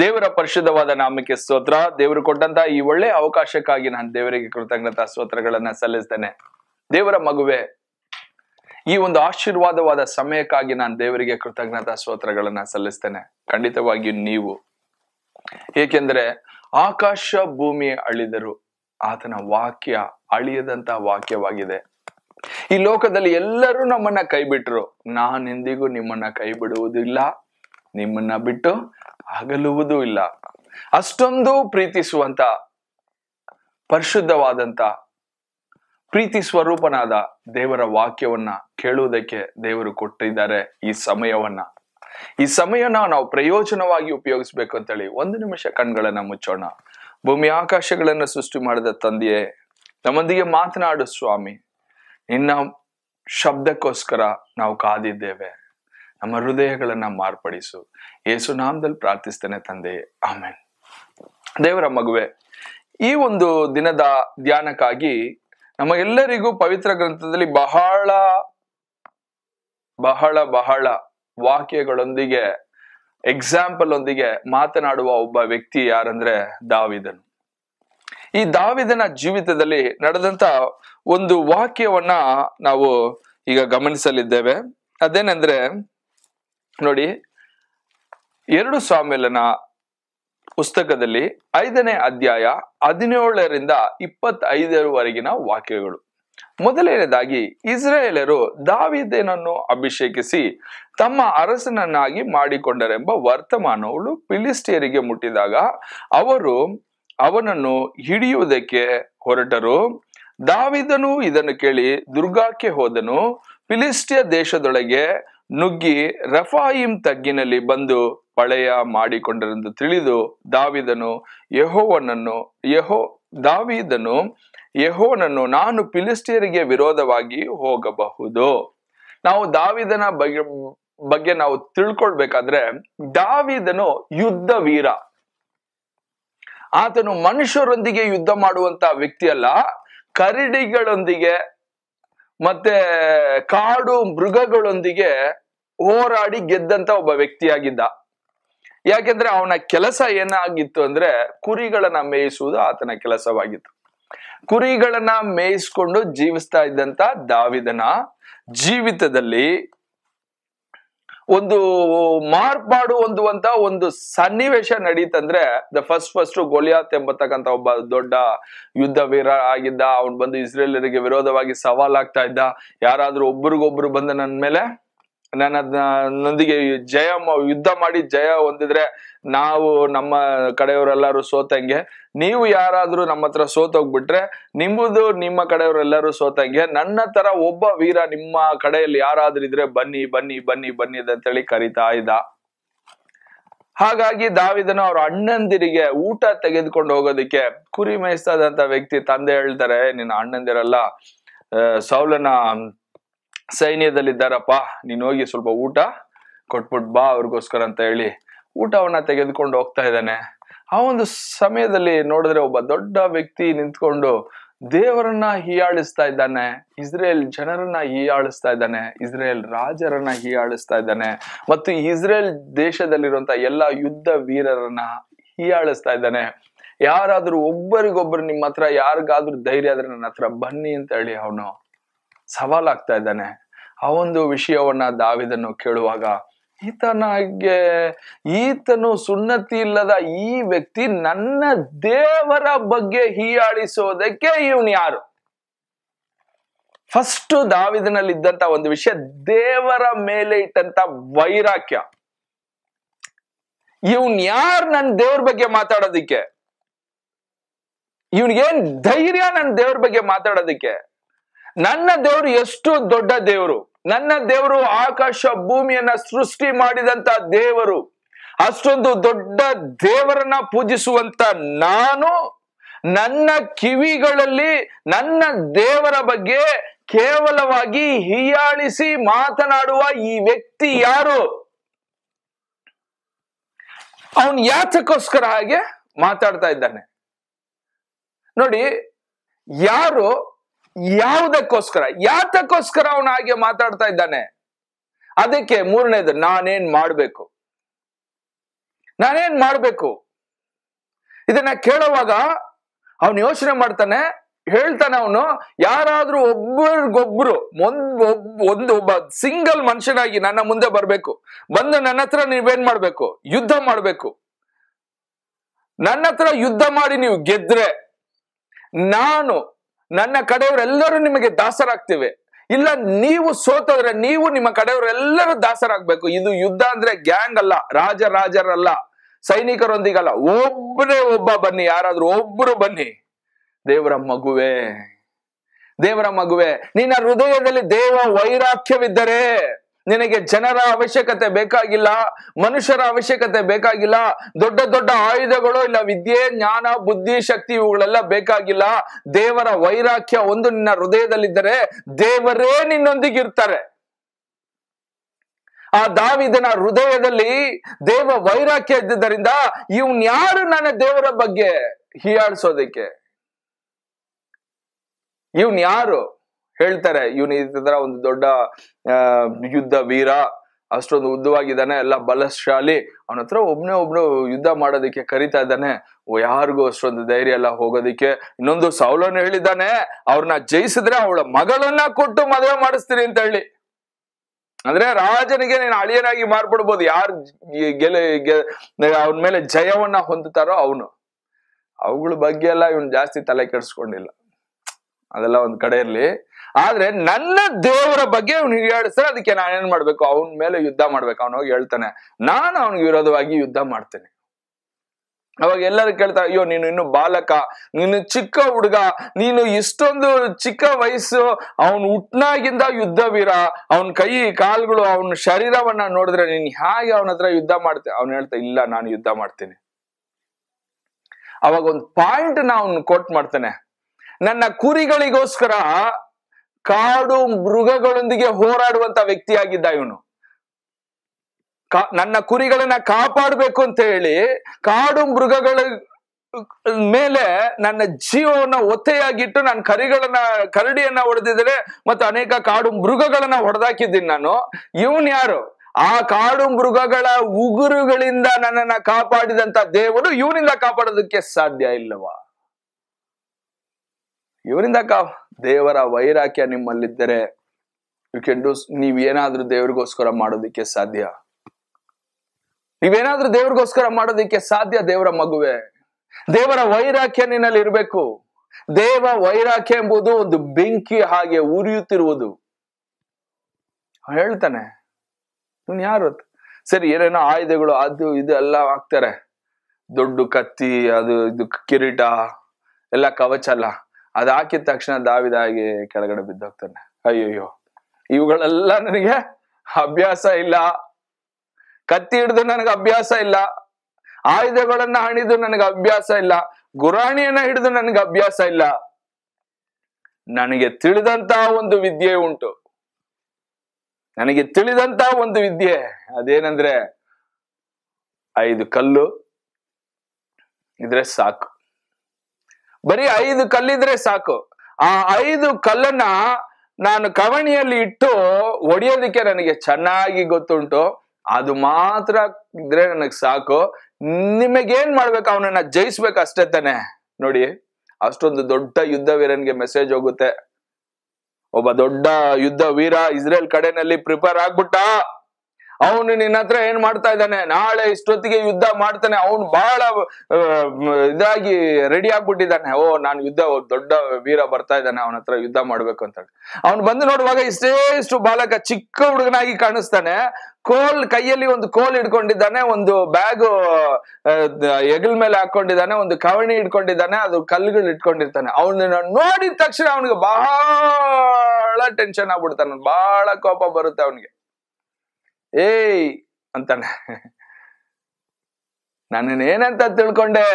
ದೇವರ ಪರಿಶುದ್ಧವಾದ ನಾಮಕ್ಕೆ ಸ್ತೋತ್ರ ದೇವರು ಕೊಟ್ಟಂತ ಈ ಒಳ್ಳೆ ಅವಕಾಶಕ್ಕಾಗಿ ನಾನು ದೇವರಿಗೆ ಕೃತಜ್ಞತಾ ಸ್ತೋತ್ರಗಳನ್ನ ಸಲ್ಲಿಸ್ತೇನೆ ದೇವರ ಮಗುವೆ ಈ ಒಂದು ಆಶೀರ್ವಾದವಾದ ಸಮಯಕ್ಕಾಗಿ ನಾನು ದೇವರಿಗೆ ಕೃತಜ್ಞತಾ ಸ್ತೋತ್ರಗಳನ್ನ ಸಲ್ಲಿಸ್ತೇನೆ ಖಂಡಿತವಾಗಿಯೂ ನೀವು ಏಕೆಂದ್ರೆ ಆಕಾಶ ಭೂಮಿ ಅಳಿದರು ಆತನ ವಾಕ್ಯ ಅಳಿಯದಂತ ವಾಕ್ಯವಾಗಿದೆ ಈ ಲೋಕದಲ್ಲಿ ಎಲ್ಲರೂ ನಮ್ಮನ್ನ ಕೈ ಬಿಟ್ರು ನಾನೆಂದಿಗೂ ನಿಮ್ಮನ್ನ ಕೈ ಬಿಡುವುದಿಲ್ಲ ನಿಮ್ಮನ್ನ ಬಿಟ್ಟು ಅಗಲುವುದೂ ಇಲ್ಲ ಅಷ್ಟೊಂದು ಪ್ರೀತಿಸುವಂತ ಪರಿಶುದ್ಧವಾದಂತ ಪ್ರೀತಿ ಸ್ವರೂಪನಾದ ದೇವರ ವಾಕ್ಯವನ್ನ ಕೇಳುವುದಕ್ಕೆ ದೇವರು ಕೊಟ್ಟಿದ್ದಾರೆ ಈ ಸಮಯವನ್ನ ಈ ಸಮಯನ ನಾವು ಪ್ರಯೋಜನವಾಗಿ ಉಪಯೋಗಿಸ್ಬೇಕು ಅಂತೇಳಿ ಒಂದು ನಿಮಿಷ ಕಣ್ಗಳನ್ನ ಮುಚ್ಚೋಣ ಭೂಮಿ ಆಕಾಶಗಳನ್ನು ಸೃಷ್ಟಿ ಮಾಡಿದ ತಂದೆಯೇ ನಮ್ಮೊಂದಿಗೆ ಮಾತನಾಡು ಸ್ವಾಮಿ ನಿನ್ನ ಶಬ್ದಕ್ಕೋಸ್ಕರ ನಾವು ಕಾದಿದ್ದೇವೆ ನಮ್ಮ ಹೃದಯಗಳನ್ನ ಮಾರ್ಪಡಿಸು ಏಸು ನಾಮದಲ್ಲಿ ಪ್ರಾರ್ಥಿಸ್ತೇನೆ ತಂದೆ ಆಮೇನ್ ದೇವರ ಮಗುವೆ ಈ ಒಂದು ದಿನದ ಧ್ಯಾನಕ್ಕಾಗಿ ನಮಗೆಲ್ಲರಿಗೂ ಪವಿತ್ರ ಗ್ರಂಥದಲ್ಲಿ ಬಹಳ ಬಹಳ ಬಹಳ ವಾಕ್ಯಗಳೊಂದಿಗೆ ಎಕ್ಸಾಂಪಲ್ ಒಂದಿಗೆ ಮಾತನಾಡುವ ಒಬ್ಬ ವ್ಯಕ್ತಿ ಯಾರಂದ್ರೆ ದಾವಿದನು ಈ ದಾವಿದನ ಜೀವಿತದಲ್ಲಿ ನಡೆದಂತ ಒಂದು ವಾಕ್ಯವನ್ನ ನಾವು ಈಗ ಗಮನಿಸಲಿದ್ದೇವೆ ಅದೇನೆಂದ್ರೆ ನೋಡಿ ಎರಡು ಸ್ವಾಮಿಲನ ಪುಸ್ತಕದಲ್ಲಿ ಐದನೇ ಅಧ್ಯಾಯ ಹದಿನೇಳರಿಂದ ಇಪ್ಪತ್ತೈದರವರೆಗಿನ ವಾಕ್ಯಗಳು ಮೊದಲನೇದಾಗಿ ಇಸ್ರೇಲರು ದಾವಿದೇನನ್ನು ಅಭಿಷೇಕಿಸಿ ತಮ್ಮ ಅರಸನನ್ನಾಗಿ ಮಾಡಿಕೊಂಡರೆಂಬ ವರ್ತಮಾನವು ಪಿಲಿಸ್ಟಿಯರಿಗೆ ಮುಟ್ಟಿದಾಗ ಅವರು ಅವನನ್ನು ಹಿಡಿಯುವುದಕ್ಕೆ ಹೊರಟರು ದಾವಿದನು ಇದನ್ನು ಕೇಳಿ ದುರ್ಗಾಕ್ಕೆ ಹೋದನು ಪಿಲಿಸ್ಟಿಯ ದೇಶದೊಳಗೆ ನುಗ್ಗಿ ರಫಾಯಿಂ ತಗ್ಗಿನಲ್ಲಿ ಬಂದು ಪಳೆಯ ಮಾಡಿಕೊಂಡರೆಂದು ತಿಳಿದು ದಾವಿದನು ಯಹೋವನನ್ನು ಯಹೋ ದಾವಿದನು ಯಹೋನನ್ನು ನಾನು ಫಿಲಿಸ್ಟಿಯರಿಗೆ ವಿರೋಧವಾಗಿ ಹೋಗಬಹುದು ನಾವು ದಾವಿದನ ಬಗ್ಗೆ ಬಗ್ಗೆ ನಾವು ತಿಳ್ಕೊಳ್ಬೇಕಾದ್ರೆ ದಾವಿದನು ಯುದ್ಧ ವೀರ ಆತನು ಮನುಷ್ಯರೊಂದಿಗೆ ಯುದ್ಧ ಮಾಡುವಂತ ವ್ಯಕ್ತಿಯಲ್ಲ ಕರಡಿಗಳೊಂದಿಗೆ ಮತ್ತೆ ಕಾಡು ಮೃಗಗಳೊಂದಿಗೆ ಹೋರಾಡಿ ಗೆದ್ದಂತ ಒಬ್ಬ ವ್ಯಕ್ತಿಯಾಗಿದ್ದ ಯಾಕೆಂದ್ರೆ ಅವನ ಕೆಲಸ ಏನಾಗಿತ್ತು ಅಂದ್ರೆ ಕುರಿಗಳನ್ನ ಮೇಯಿಸುವುದು ಆತನ ಕೆಲಸವಾಗಿತ್ತು ಕುರಿಗಳನ್ನ ಮೇಯಿಸ್ಕೊಂಡು ಜೀವಿಸ್ತಾ ಇದ್ದಂತ ದಾವಿದನ ಜೀವಿತದಲ್ಲಿ ಒಂದು ಮಾರ್ಪಾಡು ಹೊಂದುವಂತ ಒಂದು ಸನ್ನಿವೇಶ ನಡೀತಂದ್ರೆ ದ ಫಸ್ಟ್ ಫಸ್ಟ್ ಗೋಲಿಯಾತ್ ಎಂಬತಕ್ಕಂತ ಒಬ್ಬ ದೊಡ್ಡ ಯುದ್ಧ ವೀರ ಆಗಿದ್ದ ಅವ್ನ್ ಬಂದು ಇಸ್ರೇಲರಿಗೆ ವಿರೋಧವಾಗಿ ಆಗ್ತಾ ಇದ್ದ ಯಾರಾದ್ರೂ ಒಬ್ರಿಗೊಬ್ರು ಬಂದ ನನ್ ಮೇಲೆ ನನ್ನ ನೊಂದಿಗೆ ಜಯ ಯುದ್ಧ ಮಾಡಿ ಜಯ ಹೊಂದಿದ್ರೆ ನಾವು ನಮ್ಮ ಕಡೆಯವರೆಲ್ಲರೂ ಸೋತಂಗೆ ನೀವು ಯಾರಾದ್ರೂ ನಮ್ಮ ಹತ್ರ ಸೋತೋಗ್ಬಿಟ್ರೆ ನಿಮ್ಮದು ನಿಮ್ಮ ಕಡೆಯವರೆಲ್ಲರೂ ಸೋತಂಗೆ ನನ್ನ ತರ ಒಬ್ಬ ವೀರ ನಿಮ್ಮ ಕಡೆಯಲ್ಲಿ ಯಾರಾದ್ರೂ ಇದ್ರೆ ಬನ್ನಿ ಬನ್ನಿ ಬನ್ನಿ ಬನ್ನಿ ಹೇಳಿ ಕರಿತಾ ಇದ್ದ ಹಾಗಾಗಿ ದಾವಿದನ ಅವ್ರ ಅಣ್ಣಂದಿರಿಗೆ ಊಟ ತೆಗೆದುಕೊಂಡು ಹೋಗೋದಕ್ಕೆ ಕುರಿ ಮೇಯಿಸ್ತಾ ವ್ಯಕ್ತಿ ತಂದೆ ಹೇಳ್ತಾರೆ ನಿನ್ನ ಅಣ್ಣಂದಿರಲ್ಲ ಸೌಲನ ಸೈನ್ಯದಲ್ಲಿದ್ದಾರಪ್ಪ ನೀನು ಹೋಗಿ ಸ್ವಲ್ಪ ಊಟ ಕೊಟ್ಬಿಟ್ ಬಾ ಅವ್ರಿಗೋಸ್ಕರ ಅಂತ ಹೇಳಿ ಊಟವನ್ನ ತೆಗೆದುಕೊಂಡು ಹೋಗ್ತಾ ಇದ್ದಾನೆ ಆ ಒಂದು ಸಮಯದಲ್ಲಿ ನೋಡಿದ್ರೆ ಒಬ್ಬ ದೊಡ್ಡ ವ್ಯಕ್ತಿ ನಿಂತ್ಕೊಂಡು ದೇವರನ್ನ ಹೀಯಾಳಿಸ್ತಾ ಇದ್ದಾನೆ ಇಸ್ರೇಲ್ ಜನರನ್ನ ಹೀಯಾಳಿಸ್ತಾ ಇದ್ದಾನೆ ಇಸ್ರೇಲ್ ರಾಜರನ್ನ ಹೀಯಾಳಿಸ್ತಾ ಇದ್ದಾನೆ ಮತ್ತು ಇಸ್ರೇಲ್ ದೇಶದಲ್ಲಿರುವಂತ ಎಲ್ಲ ಯುದ್ಧ ವೀರರನ್ನ ಹೀಯಾಳಿಸ್ತಾ ಇದ್ದಾನೆ ಯಾರಾದ್ರೂ ಒಬ್ಬರಿಗೊಬ್ಬರು ನಿಮ್ಮ ಹತ್ರ ಯಾರಿಗಾದ್ರೂ ಧೈರ್ಯ ಆದ್ರೆ ನನ್ನ ಹತ್ರ ಬನ್ನಿ ಅಂತ ಹೇಳಿ ಅವನು ಸವಾಲಾಗ್ತಾ ಇದ್ದಾನೆ ಆ ಒಂದು ವಿಷಯವನ್ನ ದಾವಿದನ್ನು ಕೇಳುವಾಗ ಈತನಾಗೆ ಈತನು ಸುನ್ನತಿ ಇಲ್ಲದ ಈ ವ್ಯಕ್ತಿ ನನ್ನ ದೇವರ ಬಗ್ಗೆ ಹೀಯಾಳಿಸೋದಕ್ಕೆ ಇವನು ಯಾರು ಫಸ್ಟ್ ದಾವಿದನಲ್ಲಿ ಇದ್ದಂತ ಒಂದು ವಿಷಯ ದೇವರ ಮೇಲೆ ಇಟ್ಟಂತ ವೈರಾಕ್ಯ ಇವನ್ ಯಾರು ನನ್ನ ದೇವ್ರ ಬಗ್ಗೆ ಮಾತಾಡೋದಿಕ್ಕೆ ಇವನ್ಗೇನ್ ಧೈರ್ಯ ನನ್ನ ದೇವ್ರ ಬಗ್ಗೆ ಮಾತಾಡೋದಿಕ್ಕೆ ನನ್ನ ದೇವರು ಎಷ್ಟು ದೊಡ್ಡ ದೇವರು ನನ್ನ ದೇವರು ಆಕಾಶ ಭೂಮಿಯನ್ನ ಸೃಷ್ಟಿ ಮಾಡಿದಂತ ದೇವರು ಅಷ್ಟೊಂದು ದೊಡ್ಡ ದೇವರನ್ನ ಪೂಜಿಸುವಂತ ನಾನು ನನ್ನ ಕಿವಿಗಳಲ್ಲಿ ನನ್ನ ದೇವರ ಬಗ್ಗೆ ಕೇವಲವಾಗಿ ಹೀಯಾಳಿಸಿ ಮಾತನಾಡುವ ಈ ವ್ಯಕ್ತಿ ಯಾರು ಅವನ್ ಯಾತಕ್ಕೋಸ್ಕರ ಹಾಗೆ ಮಾತಾಡ್ತಾ ಇದ್ದಾನೆ ನೋಡಿ ಯಾರು ಯಾವುದಕ್ಕೋಸ್ಕರ ಯಾತಕ್ಕೋಸ್ಕರ ಅವನು ಹಾಗೆ ಮಾತಾಡ್ತಾ ಇದ್ದಾನೆ ಅದಕ್ಕೆ ಮೂರನೇದು ನಾನೇನ್ ಮಾಡ್ಬೇಕು ನಾನೇನ್ ಮಾಡ್ಬೇಕು ಇದನ್ನ ಕೇಳುವಾಗ ಅವನು ಯೋಚನೆ ಮಾಡ್ತಾನೆ ಹೇಳ್ತಾನೆ ಅವನು ಯಾರಾದ್ರೂ ಒಬ್ಬರಿಗೊಬ್ರು ಒಂದ್ ಒಂದು ಒಬ್ಬ ಸಿಂಗಲ್ ಮನುಷ್ಯನಾಗಿ ನನ್ನ ಮುಂದೆ ಬರ್ಬೇಕು ಬಂದು ನನ್ನ ಹತ್ರ ನೀವೇನ್ ಮಾಡ್ಬೇಕು ಯುದ್ಧ ಮಾಡ್ಬೇಕು ನನ್ನ ಹತ್ರ ಯುದ್ಧ ಮಾಡಿ ನೀವು ಗೆದ್ರೆ ನಾನು ನನ್ನ ಕಡೆಯವರೆಲ್ಲರೂ ನಿಮಗೆ ದಾಸರಾಗ್ತಿವೆ ಇಲ್ಲ ನೀವು ಸೋತೋದ್ರೆ ನೀವು ನಿಮ್ಮ ಕಡೆಯವರೆಲ್ಲರೂ ದಾಸರಾಗ್ಬೇಕು ಇದು ಯುದ್ಧ ಅಂದ್ರೆ ಗ್ಯಾಂಗ್ ಅಲ್ಲ ರಾಜ ರಾಜರಲ್ಲ ಸೈನಿಕರೊಂದಿಗಲ್ಲ ಒಬ್ಬರೇ ಒಬ್ಬ ಬನ್ನಿ ಯಾರಾದ್ರೂ ಒಬ್ರು ಬನ್ನಿ ದೇವರ ಮಗುವೆ ದೇವರ ಮಗುವೆ ನಿನ್ನ ಹೃದಯದಲ್ಲಿ ದೇವ ವೈರಾಖ್ಯವಿದ್ದರೆ ನಿನಗೆ ಜನರ ಅವಶ್ಯಕತೆ ಬೇಕಾಗಿಲ್ಲ ಮನುಷ್ಯರ ಅವಶ್ಯಕತೆ ಬೇಕಾಗಿಲ್ಲ ದೊಡ್ಡ ದೊಡ್ಡ ಆಯುಧಗಳು ಇಲ್ಲ ವಿದ್ಯೆ ಜ್ಞಾನ ಬುದ್ಧಿ ಶಕ್ತಿ ಇವುಗಳೆಲ್ಲ ಬೇಕಾಗಿಲ್ಲ ದೇವರ ವೈರಾಖ್ಯ ಒಂದು ನಿನ್ನ ಹೃದಯದಲ್ಲಿದ್ದರೆ ದೇವರೇ ನಿನ್ನೊಂದಿಗಿರ್ತಾರೆ ಆ ದಾವಿದನ ಹೃದಯದಲ್ಲಿ ದೇವ ವೈರಾಖ್ಯ ಇದ್ದುದರಿಂದ ಇವನ್ ಯಾರು ನನ್ನ ದೇವರ ಬಗ್ಗೆ ಹೀಯಾಡ್ಸೋದಕ್ಕೆ ಇವನ್ ಯಾರು ಹೇಳ್ತಾರೆ ಇವನ್ ಇದರ ಒಂದು ದೊಡ್ಡ ಯುದ್ಧ ವೀರ ಅಷ್ಟೊಂದು ಉದ್ದವಾಗಿದ್ದಾನೆ ಎಲ್ಲ ಬಲಶಾಲಿ ಅವನ ಹತ್ರ ಒಬ್ನೇ ಒಬ್ನು ಯುದ್ಧ ಮಾಡೋದಕ್ಕೆ ಕರಿತಾ ಇದ್ದಾನೆ ಯಾರಿಗೂ ಅಷ್ಟೊಂದು ಧೈರ್ಯ ಎಲ್ಲ ಹೋಗೋದಿಕ್ಕೆ ಇನ್ನೊಂದು ಸೌಲನ್ನು ಹೇಳಿದ್ದಾನೆ ಅವ್ರನ್ನ ಜಯಿಸಿದ್ರೆ ಅವಳ ಮಗಳನ್ನ ಕೊಟ್ಟು ಮದುವೆ ಮಾಡಿಸ್ತೀನಿ ಅಂತ ಹೇಳಿ ಅಂದ್ರೆ ರಾಜನಿಗೆ ನೀನು ಅಳಿಯನಾಗಿ ಮಾರ್ಪಡ್ಬೋದು ಯಾರು ಗೆಲೆ ಅವನ ಮೇಲೆ ಜಯವನ್ನ ಹೊಂದುತ್ತಾರೋ ಅವನು ಅವುಗಳ ಬಗ್ಗೆ ಎಲ್ಲ ಇವನು ಜಾಸ್ತಿ ತಲೆ ಕೆಡಿಸ್ಕೊಂಡಿಲ್ಲ ಅದೆಲ್ಲ ಒಂದ್ ಕಡೆ ಇರ್ಲಿ ಆದ್ರೆ ನನ್ನ ದೇವರ ಬಗ್ಗೆ ಅವ್ನು ಹೇಳ್ತಾರೆ ಅದಕ್ಕೆ ನಾನು ಏನ್ ಮಾಡ್ಬೇಕು ಅವನ ಮೇಲೆ ಯುದ್ಧ ಮಾಡ್ಬೇಕು ಅವನು ಹೋಗಿ ಹೇಳ್ತಾನೆ ನಾನು ಅವನಿಗೆ ವಿರೋಧವಾಗಿ ಯುದ್ಧ ಮಾಡ್ತೇನೆ ಅವಾಗ ಎಲ್ಲರೂ ಕೇಳ್ತಾರೆ ಅಯ್ಯೋ ನೀನು ಇನ್ನು ಬಾಲಕ ನೀನು ಚಿಕ್ಕ ಹುಡುಗ ನೀನು ಇಷ್ಟೊಂದು ಚಿಕ್ಕ ವಯಸ್ಸು ಅವನು ಹುಟ್ನಾಗಿಂದ ಯುದ್ಧವೀರ ಅವನ ಕೈ ಕಾಲುಗಳು ಅವನ ಶರೀರವನ್ನ ನೋಡಿದ್ರೆ ನೀನ್ ಹೇಗೆ ಅವನ ಹತ್ರ ಯುದ್ಧ ಮಾಡ್ತೆ ಅವನು ಹೇಳ್ತಾ ಇಲ್ಲ ನಾನು ಯುದ್ಧ ಮಾಡ್ತೀನಿ ಅವಾಗ ಒಂದು ಪಾಯಿಂಟ್ ನ ಅವನು ಕೋಟ್ ಮಾಡ್ತಾನೆ ನನ್ನ ಕುರಿಗಳಿಗೋಸ್ಕರ ಕಾಡು ಮೃಗಗಳೊಂದಿಗೆ ಹೋರಾಡುವಂತ ವ್ಯಕ್ತಿಯಾಗಿದ್ದ ಇವನು ನನ್ನ ಕುರಿಗಳನ್ನ ಕಾಪಾಡಬೇಕು ಅಂತ ಹೇಳಿ ಕಾಡು ಮೃಗಗಳ ಮೇಲೆ ನನ್ನ ಜೀವವನ್ನ ಒತ್ತೆಯಾಗಿಟ್ಟು ನಾನು ಕರಿಗಳನ್ನ ಕರಡಿಯನ್ನ ಹೊಡೆದಿದ್ರೆ ಮತ್ತೆ ಅನೇಕ ಕಾಡು ಮೃಗಗಳನ್ನ ಹೊಡೆದಾಕಿದ್ದೀನಿ ನಾನು ಇವನ್ ಯಾರು ಆ ಕಾಡು ಮೃಗಗಳ ಉಗುರುಗಳಿಂದ ನನ್ನನ್ನ ಕಾಪಾಡಿದಂತ ದೇವರು ಇವನಿಂದ ಕಾಪಾಡೋದಕ್ಕೆ ಸಾಧ್ಯ ಇಲ್ಲವಾ ಇವರಿಂದ ಕಾ ದೇವರ ವೈರಾಕ್ಯ ನಿಮ್ಮಲ್ಲಿದ್ದರೆ ಯು ಕ್ಯಾನ್ ಡೂ ನೀವೇನಾದ್ರೂ ದೇವರಿಗೋಸ್ಕರ ಮಾಡೋದಿಕ್ಕೆ ಸಾಧ್ಯ ನೀವೇನಾದ್ರೂ ದೇವರಿಗೋಸ್ಕರ ಮಾಡೋದಿಕ್ಕೆ ಸಾಧ್ಯ ದೇವರ ಮಗುವೆ ದೇವರ ವೈರಾಕ್ಯ ನಿನ್ನಲ್ಲಿ ಇರಬೇಕು ದೇವ ವೈರಾಕ್ಯ ಎಂಬುದು ಒಂದು ಬೆಂಕಿ ಹಾಗೆ ಉರಿಯುತ್ತಿರುವುದು ಹೇಳ್ತಾನೆ ಇವನ್ ಯಾರು ಸರಿ ಏನೇನೋ ಆಯುಧಗಳು ಅದು ಇದು ಎಲ್ಲ ಹಾಕ್ತಾರೆ ದೊಡ್ಡ ಕತ್ತಿ ಅದು ಇದು ಕಿರೀಟ ಎಲ್ಲ ಕವಚ ಅಲ್ಲ ಅದು ಹಾಕಿದ ತಕ್ಷಣ ದಾವಿದಾಗಿ ಕೆಳಗಡೆ ಬಿದ್ದೋಗ್ತಾನೆ ಅಯ್ಯಯ್ಯೋ ಇವುಗಳೆಲ್ಲ ನನಗೆ ಅಭ್ಯಾಸ ಇಲ್ಲ ಕತ್ತಿ ಹಿಡಿದು ನನಗೆ ಅಭ್ಯಾಸ ಇಲ್ಲ ಆಯುಧಗಳನ್ನ ಹಣಿದು ನನಗೆ ಅಭ್ಯಾಸ ಇಲ್ಲ ಗುರಾಣಿಯನ್ನ ಹಿಡಿದು ನನಗೆ ಅಭ್ಯಾಸ ಇಲ್ಲ ನನಗೆ ತಿಳಿದಂತ ಒಂದು ವಿದ್ಯೆ ಉಂಟು ನನಗೆ ತಿಳಿದಂತ ಒಂದು ವಿದ್ಯೆ ಅದೇನಂದ್ರೆ ಐದು ಕಲ್ಲು ಇದ್ರೆ ಸಾಕು ಬರೀ ಐದು ಕಲ್ಲಿದ್ರೆ ಸಾಕು ಆ ಐದು ಕಲ್ಲನ್ನ ನಾನು ಕವಣಿಯಲ್ಲಿ ಇಟ್ಟು ಒಡೆಯೋದಿಕ್ಕೆ ನನಗೆ ಚೆನ್ನಾಗಿ ಗೊತ್ತುಂಟು ಅದು ಮಾತ್ರ ಇದ್ರೆ ನನಗೆ ಸಾಕು ನಿಮಗೇನ್ ಮಾಡ್ಬೇಕು ಅವನನ್ನ ಜಯಿಸ್ಬೇಕು ಅಷ್ಟೇ ತಾನೆ ನೋಡಿ ಅಷ್ಟೊಂದು ದೊಡ್ಡ ಯುದ್ಧ ವೀರನ್ಗೆ ಮೆಸೇಜ್ ಹೋಗುತ್ತೆ ಒಬ್ಬ ದೊಡ್ಡ ಯುದ್ಧ ವೀರ ಇಸ್ರೇಲ್ ಕಡೆನಲ್ಲಿ ಪ್ರಿಪೇರ್ ಆಗ್ಬಿಟ್ಟ ಅವನು ನಿನ್ನ ಹತ್ರ ಏನ್ ಮಾಡ್ತಾ ಇದ್ದಾನೆ ನಾಳೆ ಇಷ್ಟೊತ್ತಿಗೆ ಯುದ್ಧ ಮಾಡ್ತಾನೆ ಅವನು ಬಹಳ ಇದಾಗಿ ರೆಡಿ ಆಗ್ಬಿಟ್ಟಿದ್ದಾನೆ ಓ ನಾನು ಯುದ್ಧ ದೊಡ್ಡ ವೀರ ಬರ್ತಾ ಇದ್ದಾನೆ ಅವನ ಹತ್ರ ಯುದ್ಧ ಮಾಡ್ಬೇಕು ಅಂತ ಅವನು ಬಂದು ನೋಡುವಾಗ ಇಷ್ಟೇ ಇಷ್ಟು ಬಾಲಕ ಚಿಕ್ಕ ಹುಡುಗನಾಗಿ ಕಾಣಿಸ್ತಾನೆ ಕೋಲ್ ಕೈಯಲ್ಲಿ ಒಂದು ಕೋಲ್ ಇಡ್ಕೊಂಡಿದ್ದಾನೆ ಒಂದು ಬ್ಯಾಗ್ ಎಗಲ್ ಮೇಲೆ ಹಾಕೊಂಡಿದ್ದಾನೆ ಒಂದು ಕವಣಿ ಇಟ್ಕೊಂಡಿದ್ದಾನೆ ಅದು ಕಲ್ಲುಗಳು ಇಟ್ಕೊಂಡಿರ್ತಾನೆ ಅವನನ್ನ ನೋಡಿದ ತಕ್ಷಣ ಅವನಿಗೆ ಬಹಳ ಟೆನ್ಷನ್ ಆಗ್ಬಿಡ್ತಾನ ಬಹಳ ಕೋಪ ಬರುತ್ತೆ ಅವನಿಗೆ ಏಯ್ ಅಂತಾನೆ ಏನಂತ ತಿಳ್ಕೊಂಡೆ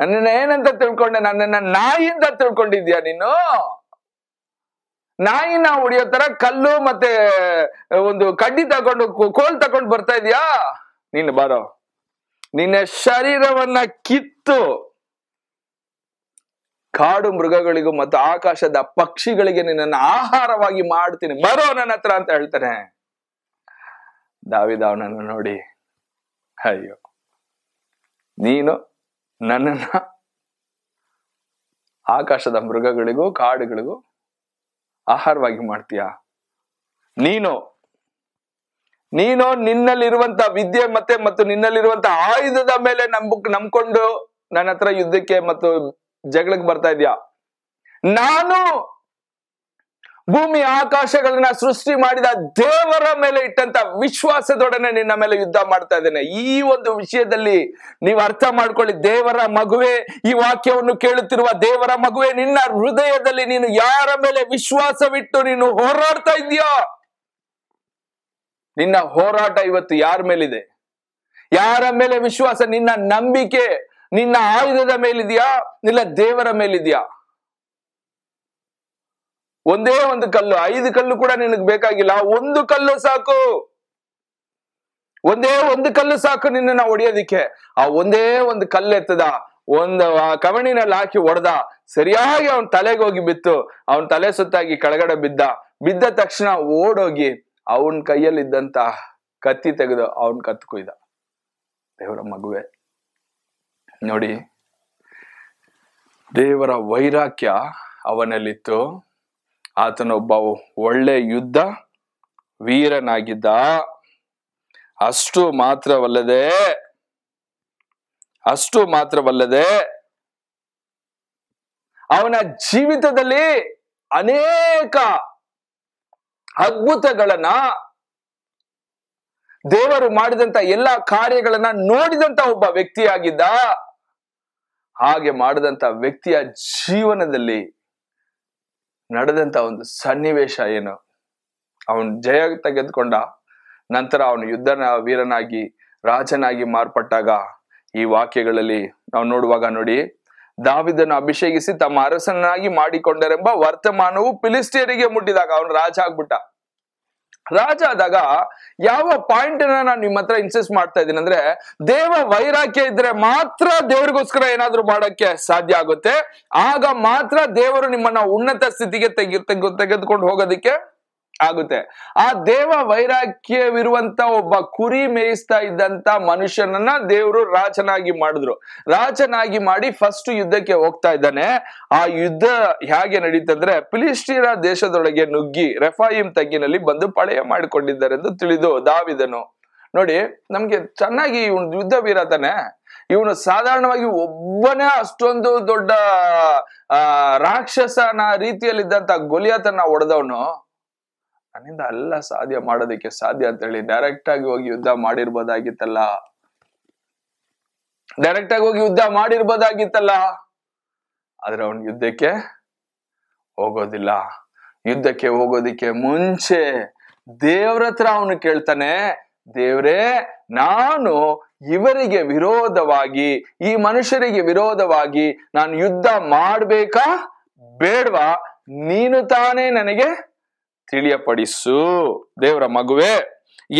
ನನ್ನನ್ನ ಏನಂತ ತಿಳ್ಕೊಂಡೆ ನನ್ನನ್ನ ನಾಯಿಂದ ತಿಳ್ಕೊಂಡಿದ್ಯಾ ನೀನು ನಾಯಿನ ಹೊಡಿಯೋ ತರ ಕಲ್ಲು ಮತ್ತೆ ಒಂದು ಕಡ್ಡಿ ತಗೊಂಡು ಕೋಲ್ ತಗೊಂಡು ಬರ್ತಾ ಇದೀಯಾ ನೀನು ಬಾರೋ ನಿನ್ನ ಶರೀರವನ್ನ ಕಿತ್ತು ಕಾಡು ಮೃಗಗಳಿಗೂ ಮತ್ತು ಆಕಾಶದ ಪಕ್ಷಿಗಳಿಗೆ ನಿನ್ನನ್ನು ಆಹಾರವಾಗಿ ಮಾಡ್ತೀನಿ ಬರೋ ನನ್ನ ಹತ್ರ ಅಂತ ಹೇಳ್ತಾನೆ ದಾವಿದಾವನನ್ನು ನೋಡಿ ಅಯ್ಯೋ ನೀನು ನನ್ನನ್ನ ಆಕಾಶದ ಮೃಗಗಳಿಗೂ ಕಾಡುಗಳಿಗೂ ಆಹಾರವಾಗಿ ಮಾಡ್ತೀಯ ನೀನು ನೀನು ನಿನ್ನಲ್ಲಿರುವಂತ ವಿದ್ಯೆ ಮತ್ತೆ ಮತ್ತು ನಿನ್ನಲ್ಲಿರುವಂತ ಆಯುಧದ ಮೇಲೆ ನಂಬ ನಂಬ್ಕೊಂಡು ನನ್ನ ಹತ್ರ ಯುದ್ಧಕ್ಕೆ ಮತ್ತು ಜಗಳಕ್ಕೆ ಬರ್ತಾ ಇದೆಯಾ ನಾನು ಭೂಮಿ ಆಕಾಶಗಳನ್ನ ಸೃಷ್ಟಿ ಮಾಡಿದ ದೇವರ ಮೇಲೆ ಇಟ್ಟಂತ ವಿಶ್ವಾಸದೊಡನೆ ನಿನ್ನ ಮೇಲೆ ಯುದ್ಧ ಮಾಡ್ತಾ ಇದ್ದೇನೆ ಈ ಒಂದು ವಿಷಯದಲ್ಲಿ ನೀವು ಅರ್ಥ ಮಾಡ್ಕೊಳ್ಳಿ ದೇವರ ಮಗುವೆ ಈ ವಾಕ್ಯವನ್ನು ಕೇಳುತ್ತಿರುವ ದೇವರ ಮಗುವೆ ನಿನ್ನ ಹೃದಯದಲ್ಲಿ ನೀನು ಯಾರ ಮೇಲೆ ವಿಶ್ವಾಸವಿಟ್ಟು ನೀನು ಹೋರಾಡ್ತಾ ಇದೆಯೋ ನಿನ್ನ ಹೋರಾಟ ಇವತ್ತು ಯಾರ ಮೇಲಿದೆ ಯಾರ ಮೇಲೆ ವಿಶ್ವಾಸ ನಿನ್ನ ನಂಬಿಕೆ ನಿನ್ನ ಆಯುಧದ ಮೇಲಿದೆಯಾ ನಿಲ್ಲ ದೇವರ ಮೇಲಿದೆಯಾ ಒಂದೇ ಒಂದು ಕಲ್ಲು ಐದು ಕಲ್ಲು ಕೂಡ ನಿನಗೆ ಬೇಕಾಗಿಲ್ಲ ಒಂದು ಕಲ್ಲು ಸಾಕು ಒಂದೇ ಒಂದು ಕಲ್ಲು ಸಾಕು ನಿನ್ನ ಹೊಡಿಯೋದಿಕ್ಕೆ ಆ ಒಂದೇ ಒಂದು ಕಲ್ಲು ಎತ್ತದ ಒಂದು ಕವಣಿನಲ್ಲಿ ಹಾಕಿ ಹೊಡೆದ ಸರಿಯಾಗಿ ಅವನ್ ತಲೆಗೆ ಹೋಗಿ ಬಿತ್ತು ಅವನ್ ತಲೆ ಸುತ್ತಾಗಿ ಕೆಳಗಡೆ ಬಿದ್ದ ಬಿದ್ದ ತಕ್ಷಣ ಓಡೋಗಿ ಅವನ್ ಕೈಯಲ್ಲಿದ್ದಂತ ಕತ್ತಿ ತೆಗೆದು ಅವನ್ ಕತ್ತು ಕುಯ್ದ ದೇವರ ಮಗುವೆ ನೋಡಿ ದೇವರ ವೈರಾಕ್ಯ ಅವನಲ್ಲಿತ್ತು ಆತನೊಬ್ಬ ಒಳ್ಳೆ ಯುದ್ಧ ವೀರನಾಗಿದ್ದ ಅಷ್ಟು ಮಾತ್ರವಲ್ಲದೆ ಅಷ್ಟು ಮಾತ್ರವಲ್ಲದೆ ಅವನ ಜೀವಿತದಲ್ಲಿ ಅನೇಕ ಅದ್ಭುತಗಳನ್ನ ದೇವರು ಮಾಡಿದಂತ ಎಲ್ಲಾ ಕಾರ್ಯಗಳನ್ನ ನೋಡಿದಂತ ಒಬ್ಬ ವ್ಯಕ್ತಿಯಾಗಿದ್ದ ಹಾಗೆ ಮಾಡಿದಂತ ವ್ಯಕ್ತಿಯ ಜೀವನದಲ್ಲಿ ನಡೆದಂತ ಒಂದು ಸನ್ನಿವೇಶ ಏನು ಅವನು ಜಯ ತೆಗೆದುಕೊಂಡ ನಂತರ ಅವನು ಯುದ್ಧನ ವೀರನಾಗಿ ರಾಜನಾಗಿ ಮಾರ್ಪಟ್ಟಾಗ ಈ ವಾಕ್ಯಗಳಲ್ಲಿ ನಾವು ನೋಡುವಾಗ ನೋಡಿ ದಾವಿದನ್ನು ಅಭಿಷೇಕಿಸಿ ತಮ್ಮ ಅರಸನಾಗಿ ಮಾಡಿಕೊಂಡರೆಂಬ ವರ್ತಮಾನವು ಫಿಲಿಸ್ಟಿಯರಿಗೆ ಮುಟ್ಟಿದಾಗ ಅವನು ರಾಜ ಆಗ್ಬಿಟ್ಟ ರಾಜ ಆದಾಗ ಯಾವ ಪಾಯಿಂಟ್ ನಾನು ನಿಮ್ಮ ಹತ್ರ ಇನ್ಸಿಸ್ಟ್ ಮಾಡ್ತಾ ಇದ್ದೀನಿ ಅಂದ್ರೆ ದೇವ ವೈರಾಗ್ಯ ಇದ್ರೆ ಮಾತ್ರ ದೇವರಿಗೋಸ್ಕರ ಏನಾದ್ರೂ ಮಾಡಕ್ಕೆ ಸಾಧ್ಯ ಆಗುತ್ತೆ ಆಗ ಮಾತ್ರ ದೇವರು ನಿಮ್ಮನ್ನ ಉನ್ನತ ಸ್ಥಿತಿಗೆ ತೆಗೆ ತೆಗೆದುಕೊಂಡು ಹೋಗೋದಕ್ಕೆ ಆಗುತ್ತೆ ಆ ದೇವ ವೈರಾಗ್ಯವಿರುವಂತ ಒಬ್ಬ ಕುರಿ ಮೇಯಿಸ್ತಾ ಇದ್ದಂತ ಮನುಷ್ಯನನ್ನ ದೇವರು ರಾಜನಾಗಿ ಮಾಡಿದ್ರು ರಾಜನಾಗಿ ಮಾಡಿ ಫಸ್ಟ್ ಯುದ್ಧಕ್ಕೆ ಹೋಗ್ತಾ ಇದ್ದಾನೆ ಆ ಯುದ್ಧ ಹೇಗೆ ನಡೀತಂದ್ರೆ ಪಿಲಿಸ್ಟೀರ ದೇಶದೊಳಗೆ ನುಗ್ಗಿ ರೆಫಾಯಿಂ ತಗ್ಗಿನಲ್ಲಿ ಬಂದು ಪಳೆಯ ಮಾಡಿಕೊಂಡಿದ್ದಾರೆ ಎಂದು ತಿಳಿದು ದಾವಿದನು ನೋಡಿ ನಮ್ಗೆ ಚೆನ್ನಾಗಿ ಇವನು ಯುದ್ಧ ವೀರತಾನೆ ಇವನು ಸಾಧಾರಣವಾಗಿ ಒಬ್ಬನೇ ಅಷ್ಟೊಂದು ದೊಡ್ಡ ಆ ರಾಕ್ಷಸನ ರೀತಿಯಲ್ಲಿದ್ದಂತ ಗೊಲಿಯಾತನ ಹೊಡೆದವನು ನನ್ನಿಂದ ಅಲ್ಲ ಸಾಧ್ಯ ಮಾಡೋದಕ್ಕೆ ಸಾಧ್ಯ ಅಂತ ಹೇಳಿ ಡೈರೆಕ್ಟ್ ಆಗಿ ಹೋಗಿ ಯುದ್ಧ ಮಾಡಿರ್ಬೋದಾಗಿತ್ತಲ್ಲ ಡೈರೆಕ್ಟ್ ಆಗಿ ಹೋಗಿ ಯುದ್ಧ ಮಾಡಿರ್ಬೋದಾಗಿತ್ತಲ್ಲ ಆದ್ರೆ ಅವನು ಯುದ್ಧಕ್ಕೆ ಹೋಗೋದಿಲ್ಲ ಯುದ್ಧಕ್ಕೆ ಹೋಗೋದಿಕ್ಕೆ ಮುಂಚೆ ದೇವ್ರ ಹತ್ರ ಅವನು ಕೇಳ್ತಾನೆ ದೇವ್ರೇ ನಾನು ಇವರಿಗೆ ವಿರೋಧವಾಗಿ ಈ ಮನುಷ್ಯರಿಗೆ ವಿರೋಧವಾಗಿ ನಾನು ಯುದ್ಧ ಮಾಡ್ಬೇಕಾ ಬೇಡ್ವಾ ನೀನು ತಾನೇ ನನಗೆ ತಿಳಿಯಪಡಿಸು ದೇವರ ಮಗುವೆ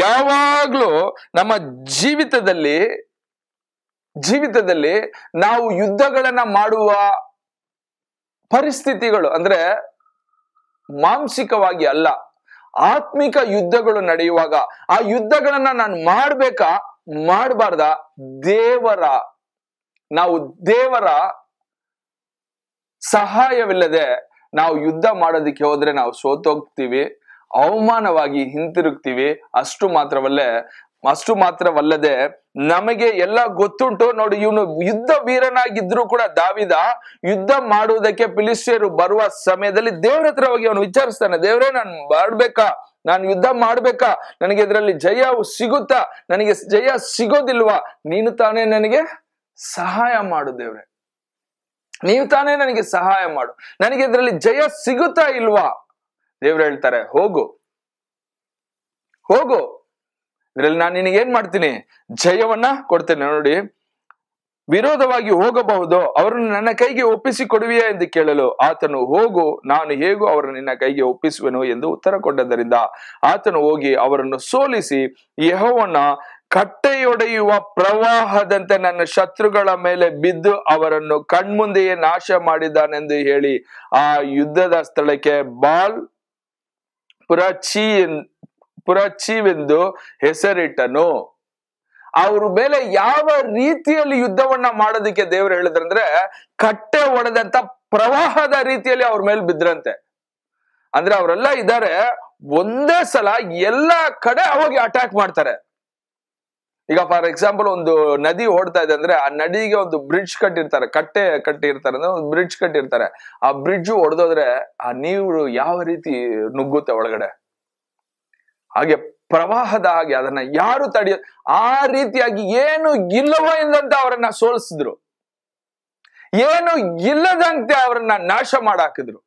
ಯಾವಾಗ್ಲೂ ನಮ್ಮ ಜೀವಿತದಲ್ಲಿ ಜೀವಿತದಲ್ಲಿ ನಾವು ಯುದ್ಧಗಳನ್ನ ಮಾಡುವ ಪರಿಸ್ಥಿತಿಗಳು ಅಂದ್ರೆ ಮಾಂಸಿಕವಾಗಿ ಅಲ್ಲ ಆತ್ಮಿಕ ಯುದ್ಧಗಳು ನಡೆಯುವಾಗ ಆ ಯುದ್ಧಗಳನ್ನ ನಾನು ಮಾಡ್ಬೇಕಾ ಮಾಡಬಾರ್ದ ದೇವರ ನಾವು ದೇವರ ಸಹಾಯವಿಲ್ಲದೆ ನಾವು ಯುದ್ಧ ಮಾಡೋದಕ್ಕೆ ಹೋದ್ರೆ ನಾವು ಸೋತೋಗ್ತೀವಿ ಅವಮಾನವಾಗಿ ಹಿಂತಿರುಗ್ತೀವಿ ಅಷ್ಟು ಮಾತ್ರವಲ್ಲೇ ಅಷ್ಟು ಮಾತ್ರವಲ್ಲದೆ ನಮಗೆ ಎಲ್ಲ ಗೊತ್ತುಂಟು ನೋಡಿ ಇವನು ಯುದ್ಧ ವೀರನಾಗಿದ್ರು ಕೂಡ ದಾವಿದ ಯುದ್ಧ ಮಾಡುವುದಕ್ಕೆ ಪಿಲಿಸ್ಟಿಯರು ಬರುವ ಸಮಯದಲ್ಲಿ ದೇವ್ರ ಹತ್ರ ಹೋಗಿ ಅವನು ವಿಚಾರಿಸ್ತಾನೆ ದೇವ್ರೇ ನಾನು ಮಾಡ್ಬೇಕಾ ನಾನು ಯುದ್ಧ ಮಾಡ್ಬೇಕಾ ನನಗೆ ಇದರಲ್ಲಿ ಜಯ ಸಿಗುತ್ತಾ ನನಗೆ ಜಯ ಸಿಗೋದಿಲ್ವಾ ನೀನು ತಾನೇ ನನಗೆ ಸಹಾಯ ಮಾಡು ದೇವ್ರೆ ನೀವು ತಾನೇ ನನಗೆ ಸಹಾಯ ಮಾಡು ನನಗೆ ಇದರಲ್ಲಿ ಜಯ ಸಿಗುತ್ತಾ ಇಲ್ವಾ ದೇವ್ರು ಹೇಳ್ತಾರೆ ಹೋಗು ಹೋಗು ಇದ್ರಲ್ಲಿ ನಾನು ನಿನಗೆ ಏನ್ ಮಾಡ್ತೀನಿ ಜಯವನ್ನ ಕೊಡ್ತೇನೆ ನೋಡಿ ವಿರೋಧವಾಗಿ ಹೋಗಬಹುದು ಅವರನ್ನು ನನ್ನ ಕೈಗೆ ಒಪ್ಪಿಸಿ ಕೊಡುವೆಯಾ ಎಂದು ಕೇಳಲು ಆತನು ಹೋಗು ನಾನು ಹೇಗೂ ಅವರನ್ನು ನಿನ್ನ ಕೈಗೆ ಒಪ್ಪಿಸುವೆನು ಎಂದು ಉತ್ತರ ಕೊಟ್ಟದರಿಂದ ಆತನು ಹೋಗಿ ಅವರನ್ನು ಸೋಲಿಸಿ ಯಹೋವನ್ನ ಕಟ್ಟೆಯೊಡೆಯುವ ಪ್ರವಾಹದಂತೆ ನನ್ನ ಶತ್ರುಗಳ ಮೇಲೆ ಬಿದ್ದು ಅವರನ್ನು ಕಣ್ಮುಂದೆಯೇ ನಾಶ ಮಾಡಿದ್ದಾನೆಂದು ಹೇಳಿ ಆ ಯುದ್ಧದ ಸ್ಥಳಕ್ಕೆ ಬಾಲ್ ಪುರಚಿ ಪುರಚಿವೆಂದು ಹೆಸರಿಟ್ಟನು ಅವ್ರ ಮೇಲೆ ಯಾವ ರೀತಿಯಲ್ಲಿ ಯುದ್ಧವನ್ನ ಮಾಡೋದಕ್ಕೆ ದೇವರು ಹೇಳಿದ್ರಂದ್ರೆ ಕಟ್ಟೆ ಒಡೆದಂತ ಪ್ರವಾಹದ ರೀತಿಯಲ್ಲಿ ಅವ್ರ ಮೇಲೆ ಬಿದ್ರಂತೆ ಅಂದ್ರೆ ಅವರೆಲ್ಲ ಇದ್ದಾರೆ ಒಂದೇ ಸಲ ಎಲ್ಲಾ ಕಡೆ ಅವಾಗ ಅಟ್ಯಾಕ್ ಮಾಡ್ತಾರೆ ಈಗ ಫಾರ್ ಎಕ್ಸಾಂಪಲ್ ಒಂದು ನದಿ ಓಡ್ತಾ ಇದೆ ಅಂದ್ರೆ ಆ ನದಿಗೆ ಒಂದು ಬ್ರಿಡ್ಜ್ ಕಟ್ಟಿರ್ತಾರೆ ಕಟ್ಟೆ ಕಟ್ಟಿರ್ತಾರೆ ಅಂದ್ರೆ ಒಂದು ಬ್ರಿಡ್ಜ್ ಕಟ್ಟಿರ್ತಾರೆ ಆ ಬ್ರಿಡ್ಜ್ ಹೊಡೆದೋದ್ರೆ ಆ ನೀರು ಯಾವ ರೀತಿ ನುಗ್ಗುತ್ತೆ ಒಳಗಡೆ ಹಾಗೆ ಪ್ರವಾಹದ ಹಾಗೆ ಅದನ್ನ ಯಾರು ತಡೆಯ ಆ ರೀತಿಯಾಗಿ ಏನು ಇಲ್ಲವೋ ಎಂದಂತ ಅವರನ್ನ ಸೋಲಿಸಿದ್ರು ಏನು ಇಲ್ಲದಂತೆ ಅವರನ್ನ ನಾಶ ಮಾಡಾಕಿದ್ರು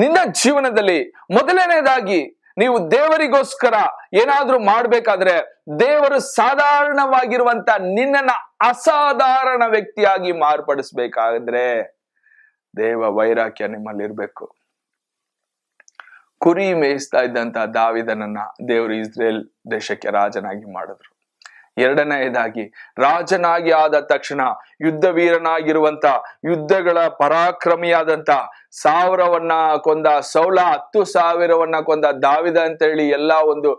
ನಿನ್ನ ಜೀವನದಲ್ಲಿ ಮೊದಲನೇದಾಗಿ ನೀವು ದೇವರಿಗೋಸ್ಕರ ಏನಾದ್ರೂ ಮಾಡ್ಬೇಕಾದ್ರೆ ದೇವರು ಸಾಧಾರಣವಾಗಿರುವಂತ ನಿನ್ನನ್ನ ಅಸಾಧಾರಣ ವ್ಯಕ್ತಿಯಾಗಿ ಮಾರ್ಪಡಿಸ್ಬೇಕಾದ್ರೆ ದೇವ ವೈರಾಕ್ಯ ನಿಮ್ಮಲ್ಲಿರ್ಬೇಕು ಕುರಿ ಮೇಯಿಸ್ತಾ ಇದ್ದಂತ ದಾವಿದನನ್ನ ದೇವರು ಇಸ್ರೇಲ್ ದೇಶಕ್ಕೆ ರಾಜನಾಗಿ ಮಾಡಿದ್ರು ಎರಡನೆಯದಾಗಿ ರಾಜನಾಗಿ ಆದ ತಕ್ಷಣ ಯುದ್ಧ ವೀರನಾಗಿರುವಂತ ಯುದ್ಧಗಳ ಪರಾಕ್ರಮಿಯಾದಂತ ಸಾವಿರವನ್ನ ಕೊಂದ ಸೌಲ ಹತ್ತು ಸಾವಿರವನ್ನ ಕೊಂದ ದಾವಿದ ಹೇಳಿ ಎಲ್ಲ ಒಂದು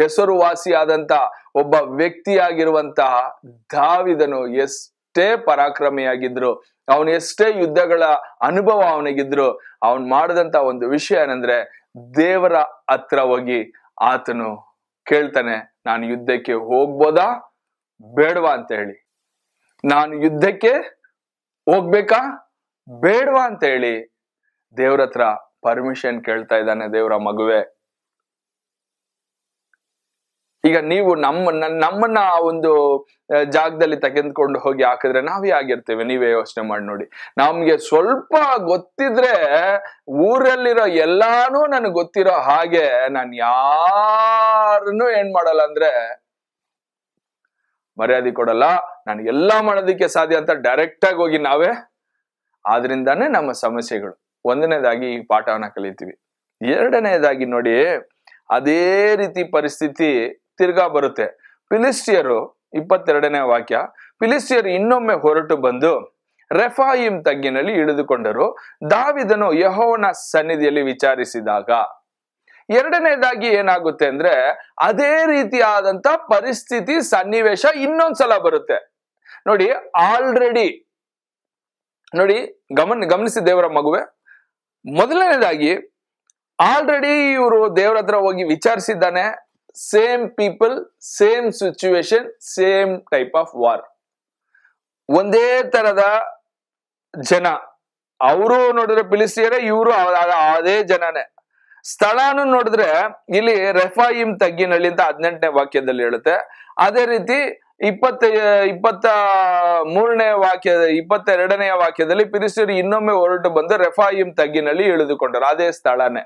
ಹೆಸರುವಾಸಿಯಾದಂತ ಒಬ್ಬ ವ್ಯಕ್ತಿಯಾಗಿರುವಂತಹ ದಾವಿದನು ಎಷ್ಟೇ ಪರಾಕ್ರಮಿಯಾಗಿದ್ರು ಅವನು ಎಷ್ಟೇ ಯುದ್ಧಗಳ ಅನುಭವ ಅವನಿಗಿದ್ರು ಅವನ್ ಮಾಡದಂತ ಒಂದು ವಿಷಯ ಏನಂದ್ರೆ ದೇವರ ಹತ್ರ ಹೋಗಿ ಆತನು ಕೇಳ್ತಾನೆ ನಾನು ಯುದ್ಧಕ್ಕೆ ಹೋಗ್ಬೋದಾ ಬೇಡವಾ ಅಂತ ಹೇಳಿ ನಾನು ಯುದ್ಧಕ್ಕೆ ಹೋಗ್ಬೇಕಾ ಬೇಡವಾ ಅಂತ ಹೇಳಿ ದೇವ್ರ ಹತ್ರ ಪರ್ಮಿಷನ್ ಕೇಳ್ತಾ ಇದ್ದಾನೆ ದೇವ್ರ ಮಗುವೆ ಈಗ ನೀವು ನಮ್ಮ ನಮ್ಮನ್ನ ಆ ಒಂದು ಜಾಗದಲ್ಲಿ ತೆಗೆದುಕೊಂಡು ಹೋಗಿ ಹಾಕಿದ್ರೆ ನಾವೇ ಆಗಿರ್ತೇವೆ ನೀವೇ ಯೋಚನೆ ಮಾಡಿ ನೋಡಿ ನಮ್ಗೆ ಸ್ವಲ್ಪ ಗೊತ್ತಿದ್ರೆ ಊರಲ್ಲಿರೋ ಎಲ್ಲಾನು ನನಗೆ ಗೊತ್ತಿರೋ ಹಾಗೆ ನಾನು ಯಾರನ್ನು ಏನ್ ಮಾಡಲ್ಲ ಅಂದ್ರೆ ಮರ್ಯಾದೆ ಕೊಡಲ್ಲ ನಾನು ಎಲ್ಲ ಮಾಡೋದಕ್ಕೆ ಸಾಧ್ಯ ಅಂತ ಡೈರೆಕ್ಟ್ ಆಗಿ ಹೋಗಿ ನಾವೇ ಆದ್ರಿಂದಾನೇ ನಮ್ಮ ಸಮಸ್ಯೆಗಳು ಒಂದನೇದಾಗಿ ಈ ಪಾಠವನ್ನ ಕಲಿತೀವಿ ಎರಡನೇದಾಗಿ ನೋಡಿ ಅದೇ ರೀತಿ ಪರಿಸ್ಥಿತಿ ತಿರ್ಗಾ ಬರುತ್ತೆ ಫಿಲಿಸ್ಟಿಯರು ಇಪ್ಪತ್ತೆರಡನೇ ವಾಕ್ಯ ಫಿಲಿಸ್ಟಿಯರು ಇನ್ನೊಮ್ಮೆ ಹೊರಟು ಬಂದು ರೆಫಾಯಿಂ ತಗ್ಗಿನಲ್ಲಿ ಇಳಿದುಕೊಂಡರು ದಾವಿದನು ಯಹೋನ ಸನ್ನಿಧಿಯಲ್ಲಿ ವಿಚಾರಿಸಿದಾಗ ಎರಡನೇದಾಗಿ ಏನಾಗುತ್ತೆ ಅಂದ್ರೆ ಅದೇ ರೀತಿಯಾದಂತ ಪರಿಸ್ಥಿತಿ ಸನ್ನಿವೇಶ ಇನ್ನೊಂದ್ಸಲ ಬರುತ್ತೆ ನೋಡಿ ಆಲ್ರೆಡಿ ನೋಡಿ ಗಮನ ಗಮನಿಸಿ ದೇವರ ಮಗುವೆ ಮೊದಲನೇದಾಗಿ ಆಲ್ರೆಡಿ ಇವರು ದೇವ್ರ ಹತ್ರ ಹೋಗಿ ವಿಚಾರಿಸಿದ್ದಾನೆ same people same situation same type of war ಒಂದೇ ತರದ ಜನ ಅವರು ನೋಡಿದ್ರೆ ಫಿಲಿಸ್ತೀಯರೇ ಇವರು ಅದೇ ಜನನೇ ಸ್ಥಳಾನು ನೋಡಿದ್ರೆ ಇಲ್ಲಿ ರೆಫಾಯಿಮ್ ಹಳ್ಳಿ ಅಂತ ಹದಿನೆಂಟನೇ ವಾಕ್ಯದಲ್ಲಿ ಹೇಳುತ್ತೆ ಅದೇ ರೀತಿ ಇಪ್ಪತ್ತ ಇಪ್ಪತ್ತ ಮೂರನೇ ವಾಕ್ಯ ಇಪ್ಪತ್ತೆರಡನೆಯ ವಾಕ್ಯದಲ್ಲಿ ಪಿರಿಸಿಯರು ಇನ್ನೊಮ್ಮೆ ಹೊರಟು ಬಂದು ರೆಫಾಯಿಂ ತಗ್ಗಿನಲ್ಲಿ ಇಳಿದುಕೊಂಡರು ಅದೇ ಸ್ಥಳನೇ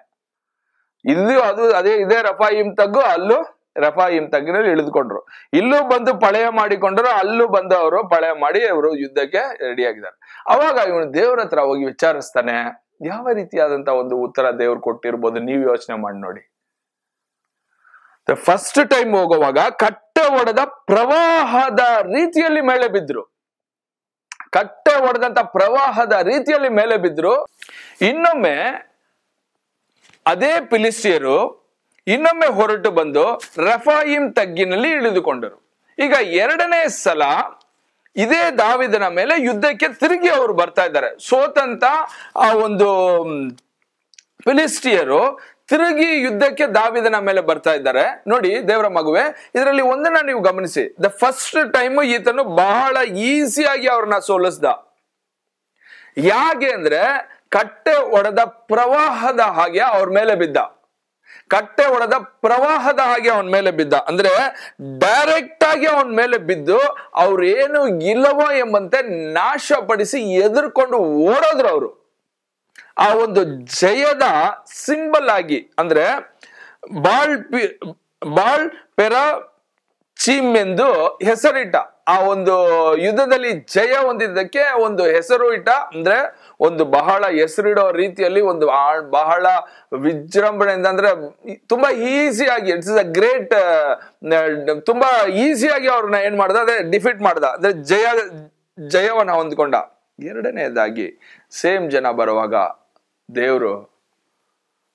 ಇಲ್ಲಿ ಅದು ಅದೇ ಇದೇ ರಫಾಯಿಂ ತಗ್ಗು ಅಲ್ಲೂ ರಫಾಯಿಂ ತಗ್ಗಿನಲ್ಲಿ ಇಳಿದುಕೊಂಡ್ರು ಇಲ್ಲೂ ಬಂದು ಪಳೆಯ ಮಾಡಿಕೊಂಡರು ಅಲ್ಲೂ ಬಂದು ಅವರು ಪಳೆಯ ಮಾಡಿ ಅವರು ಯುದ್ಧಕ್ಕೆ ರೆಡಿಯಾಗಿದ್ದಾರೆ ಅವಾಗ ಇವನು ದೇವ್ರ ಹತ್ರ ಹೋಗಿ ವಿಚಾರಿಸ್ತಾನೆ ಯಾವ ರೀತಿಯಾದಂತ ಒಂದು ಉತ್ತರ ದೇವ್ರು ಕೊಟ್ಟಿರ್ಬೋದು ನೀವು ಯೋಚನೆ ಮಾಡಿ ನೋಡಿ ಫಸ್ಟ್ ಟೈಮ್ ಹೋಗುವಾಗ ಕಟ್ ಒಡೆದ ಪ್ರವಾಹದ ರೀತಿಯಲ್ಲಿ ಮೇಲೆ ಬಿದ್ರು ಕಟ್ಟೆ ಒಡೆದಂತ ಪ್ರವಾಹದ ರೀತಿಯಲ್ಲಿ ಮೇಲೆ ಬಿದ್ರು ಇನ್ನೊಮ್ಮೆ ಅದೇ ಪಿಲಿಸ್ಟಿಯರು ಇನ್ನೊಮ್ಮೆ ಹೊರಟು ಬಂದು ರಫಾಯಿಂ ತಗ್ಗಿನಲ್ಲಿ ಇಳಿದುಕೊಂಡರು ಈಗ ಎರಡನೇ ಸಲ ಇದೇ ದಾವಿದನ ಮೇಲೆ ಯುದ್ಧಕ್ಕೆ ತಿರುಗಿ ಅವರು ಬರ್ತಾ ಇದ್ದಾರೆ ಸೋತಂತ ಆ ಒಂದು ಪಿಲಿಸ್ಟಿಯರು ತಿರುಗಿ ಯುದ್ಧಕ್ಕೆ ದಾವಿದನ ಮೇಲೆ ಬರ್ತಾ ಇದ್ದಾರೆ ನೋಡಿ ದೇವರ ಮಗುವೆ ಇದರಲ್ಲಿ ಒಂದನ್ನ ನೀವು ಗಮನಿಸಿ ದ ಫಸ್ಟ್ ಟೈಮ್ ಈತನು ಬಹಳ ಈಸಿಯಾಗಿ ಅವ್ರನ್ನ ಸೋಲಿಸ್ದ ಯಾಕೆ ಅಂದ್ರೆ ಕಟ್ಟೆ ಒಡೆದ ಪ್ರವಾಹದ ಹಾಗೆ ಅವ್ರ ಮೇಲೆ ಬಿದ್ದ ಕಟ್ಟೆ ಒಡೆದ ಪ್ರವಾಹದ ಹಾಗೆ ಅವನ ಮೇಲೆ ಬಿದ್ದ ಅಂದ್ರೆ ಡೈರೆಕ್ಟ್ ಆಗಿ ಅವನ ಮೇಲೆ ಬಿದ್ದು ಅವ್ರೇನು ಇಲ್ಲವೋ ಎಂಬಂತೆ ನಾಶಪಡಿಸಿ ಎದುರ್ಕೊಂಡು ಓಡೋದ್ರು ಅವರು ಆ ಒಂದು ಜಯದ ಸಿಂಬಲ್ ಆಗಿ ಅಂದ್ರೆ ಬಾಳ್ ಪಿ ಬಾಳ್ ಪೆರ ಚೀಮ್ ಎಂದು ಹೆಸರಿಟ್ಟ ಆ ಒಂದು ಯುದ್ಧದಲ್ಲಿ ಜಯ ಹೊಂದಿದ್ದಕ್ಕೆ ಒಂದು ಹೆಸರು ಇಟ್ಟ ಅಂದ್ರೆ ಒಂದು ಬಹಳ ಹೆಸರಿಡೋ ರೀತಿಯಲ್ಲಿ ಒಂದು ಬಹಳ ವಿಜೃಂಭಣೆಯಿಂದ ಅಂದ್ರೆ ತುಂಬಾ ಈಸಿಯಾಗಿ ಇಟ್ಸ್ ಅ ಗ್ರೇಟ್ ತುಂಬಾ ಈಸಿಯಾಗಿ ಅವ್ರನ್ನ ಏನ್ ಮಾಡ್ದ ಅದೇ ಡಿಫೀಟ್ ಮಾಡ್ದ ಅಂದ್ರೆ ಜಯ ಜಯವನ್ನ ಹೊಂದ್ಕೊಂಡ ಎರಡನೇದಾಗಿ ಸೇಮ್ ಜನ ಬರುವಾಗ ದೇವರು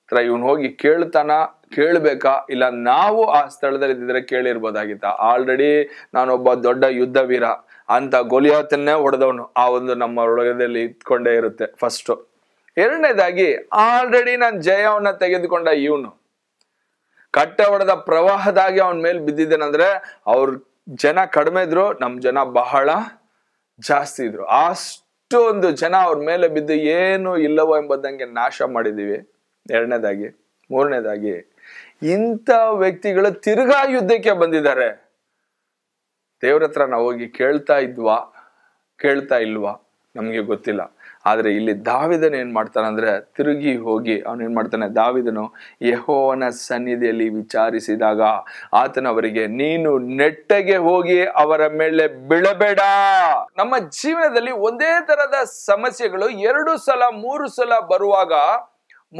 ಹತ್ರ ಇವನು ಹೋಗಿ ಕೇಳ್ತಾನ ಕೇಳಬೇಕಾ ಇಲ್ಲ ನಾವು ಆ ಸ್ಥಳದಲ್ಲಿ ಇದ್ದಿದ್ರೆ ಕೇಳಿರ್ಬೋದಾಗಿತ್ತ ಆಲ್ರೆಡಿ ನಾನೊಬ್ಬ ದೊಡ್ಡ ಯುದ್ಧ ವೀರ ಅಂತ ಗೊಲಿಯಾತನ್ನೇ ಹೊಡೆದವನು ಆ ಒಂದು ನಮ್ಮ ಒಳಗದಲ್ಲಿ ಇದ್ಕೊಂಡೇ ಇರುತ್ತೆ ಫಸ್ಟ್ ಎರಡನೇದಾಗಿ ಆಲ್ರೆಡಿ ನಾನು ಜಯವನ್ನ ತೆಗೆದುಕೊಂಡ ಇವನು ಕಟ್ಟೆ ಹೊಡೆದ ಪ್ರವಾಹದಾಗಿ ಅವನ ಮೇಲೆ ಬಿದ್ದಿದ್ದೇನೆಂದ್ರೆ ಅವ್ರ ಜನ ಕಡಿಮೆ ಇದ್ರು ನಮ್ಮ ಜನ ಬಹಳ ಜಾಸ್ತಿ ಇದ್ರು ಆ ಒಂದು ಜನ ಅವ್ರ ಮೇಲೆ ಬಿದ್ದು ಏನು ಇಲ್ಲವೋ ಎಂಬುದಂಗೆ ನಾಶ ಮಾಡಿದ್ದೀವಿ ಎರಡನೇದಾಗಿ ಮೂರನೇದಾಗಿ ಇಂಥ ವ್ಯಕ್ತಿಗಳು ತಿರ್ಗಾ ಯುದ್ಧಕ್ಕೆ ಬಂದಿದ್ದಾರೆ ದೇವ್ರ ಹತ್ರ ನಾವು ಹೋಗಿ ಕೇಳ್ತಾ ಇದ್ವಾ ಕೇಳ್ತಾ ಇಲ್ವಾ ನಮಗೆ ಗೊತ್ತಿಲ್ಲ ಆದರೆ ಇಲ್ಲಿ ದಾವಿದನು ಏನು ಮಾಡ್ತಾನಂದ್ರೆ ತಿರುಗಿ ಹೋಗಿ ಅವನು ಏನು ಮಾಡ್ತಾನೆ ದಾವಿದನು ಯಹೋವನ ಸನ್ನಿಧಿಯಲ್ಲಿ ವಿಚಾರಿಸಿದಾಗ ಆತನವರಿಗೆ ನೀನು ನೆಟ್ಟಗೆ ಹೋಗಿ ಅವರ ಮೇಲೆ ಬಿಳಬೇಡ ನಮ್ಮ ಜೀವನದಲ್ಲಿ ಒಂದೇ ತರದ ಸಮಸ್ಯೆಗಳು ಎರಡು ಸಲ ಮೂರು ಸಲ ಬರುವಾಗ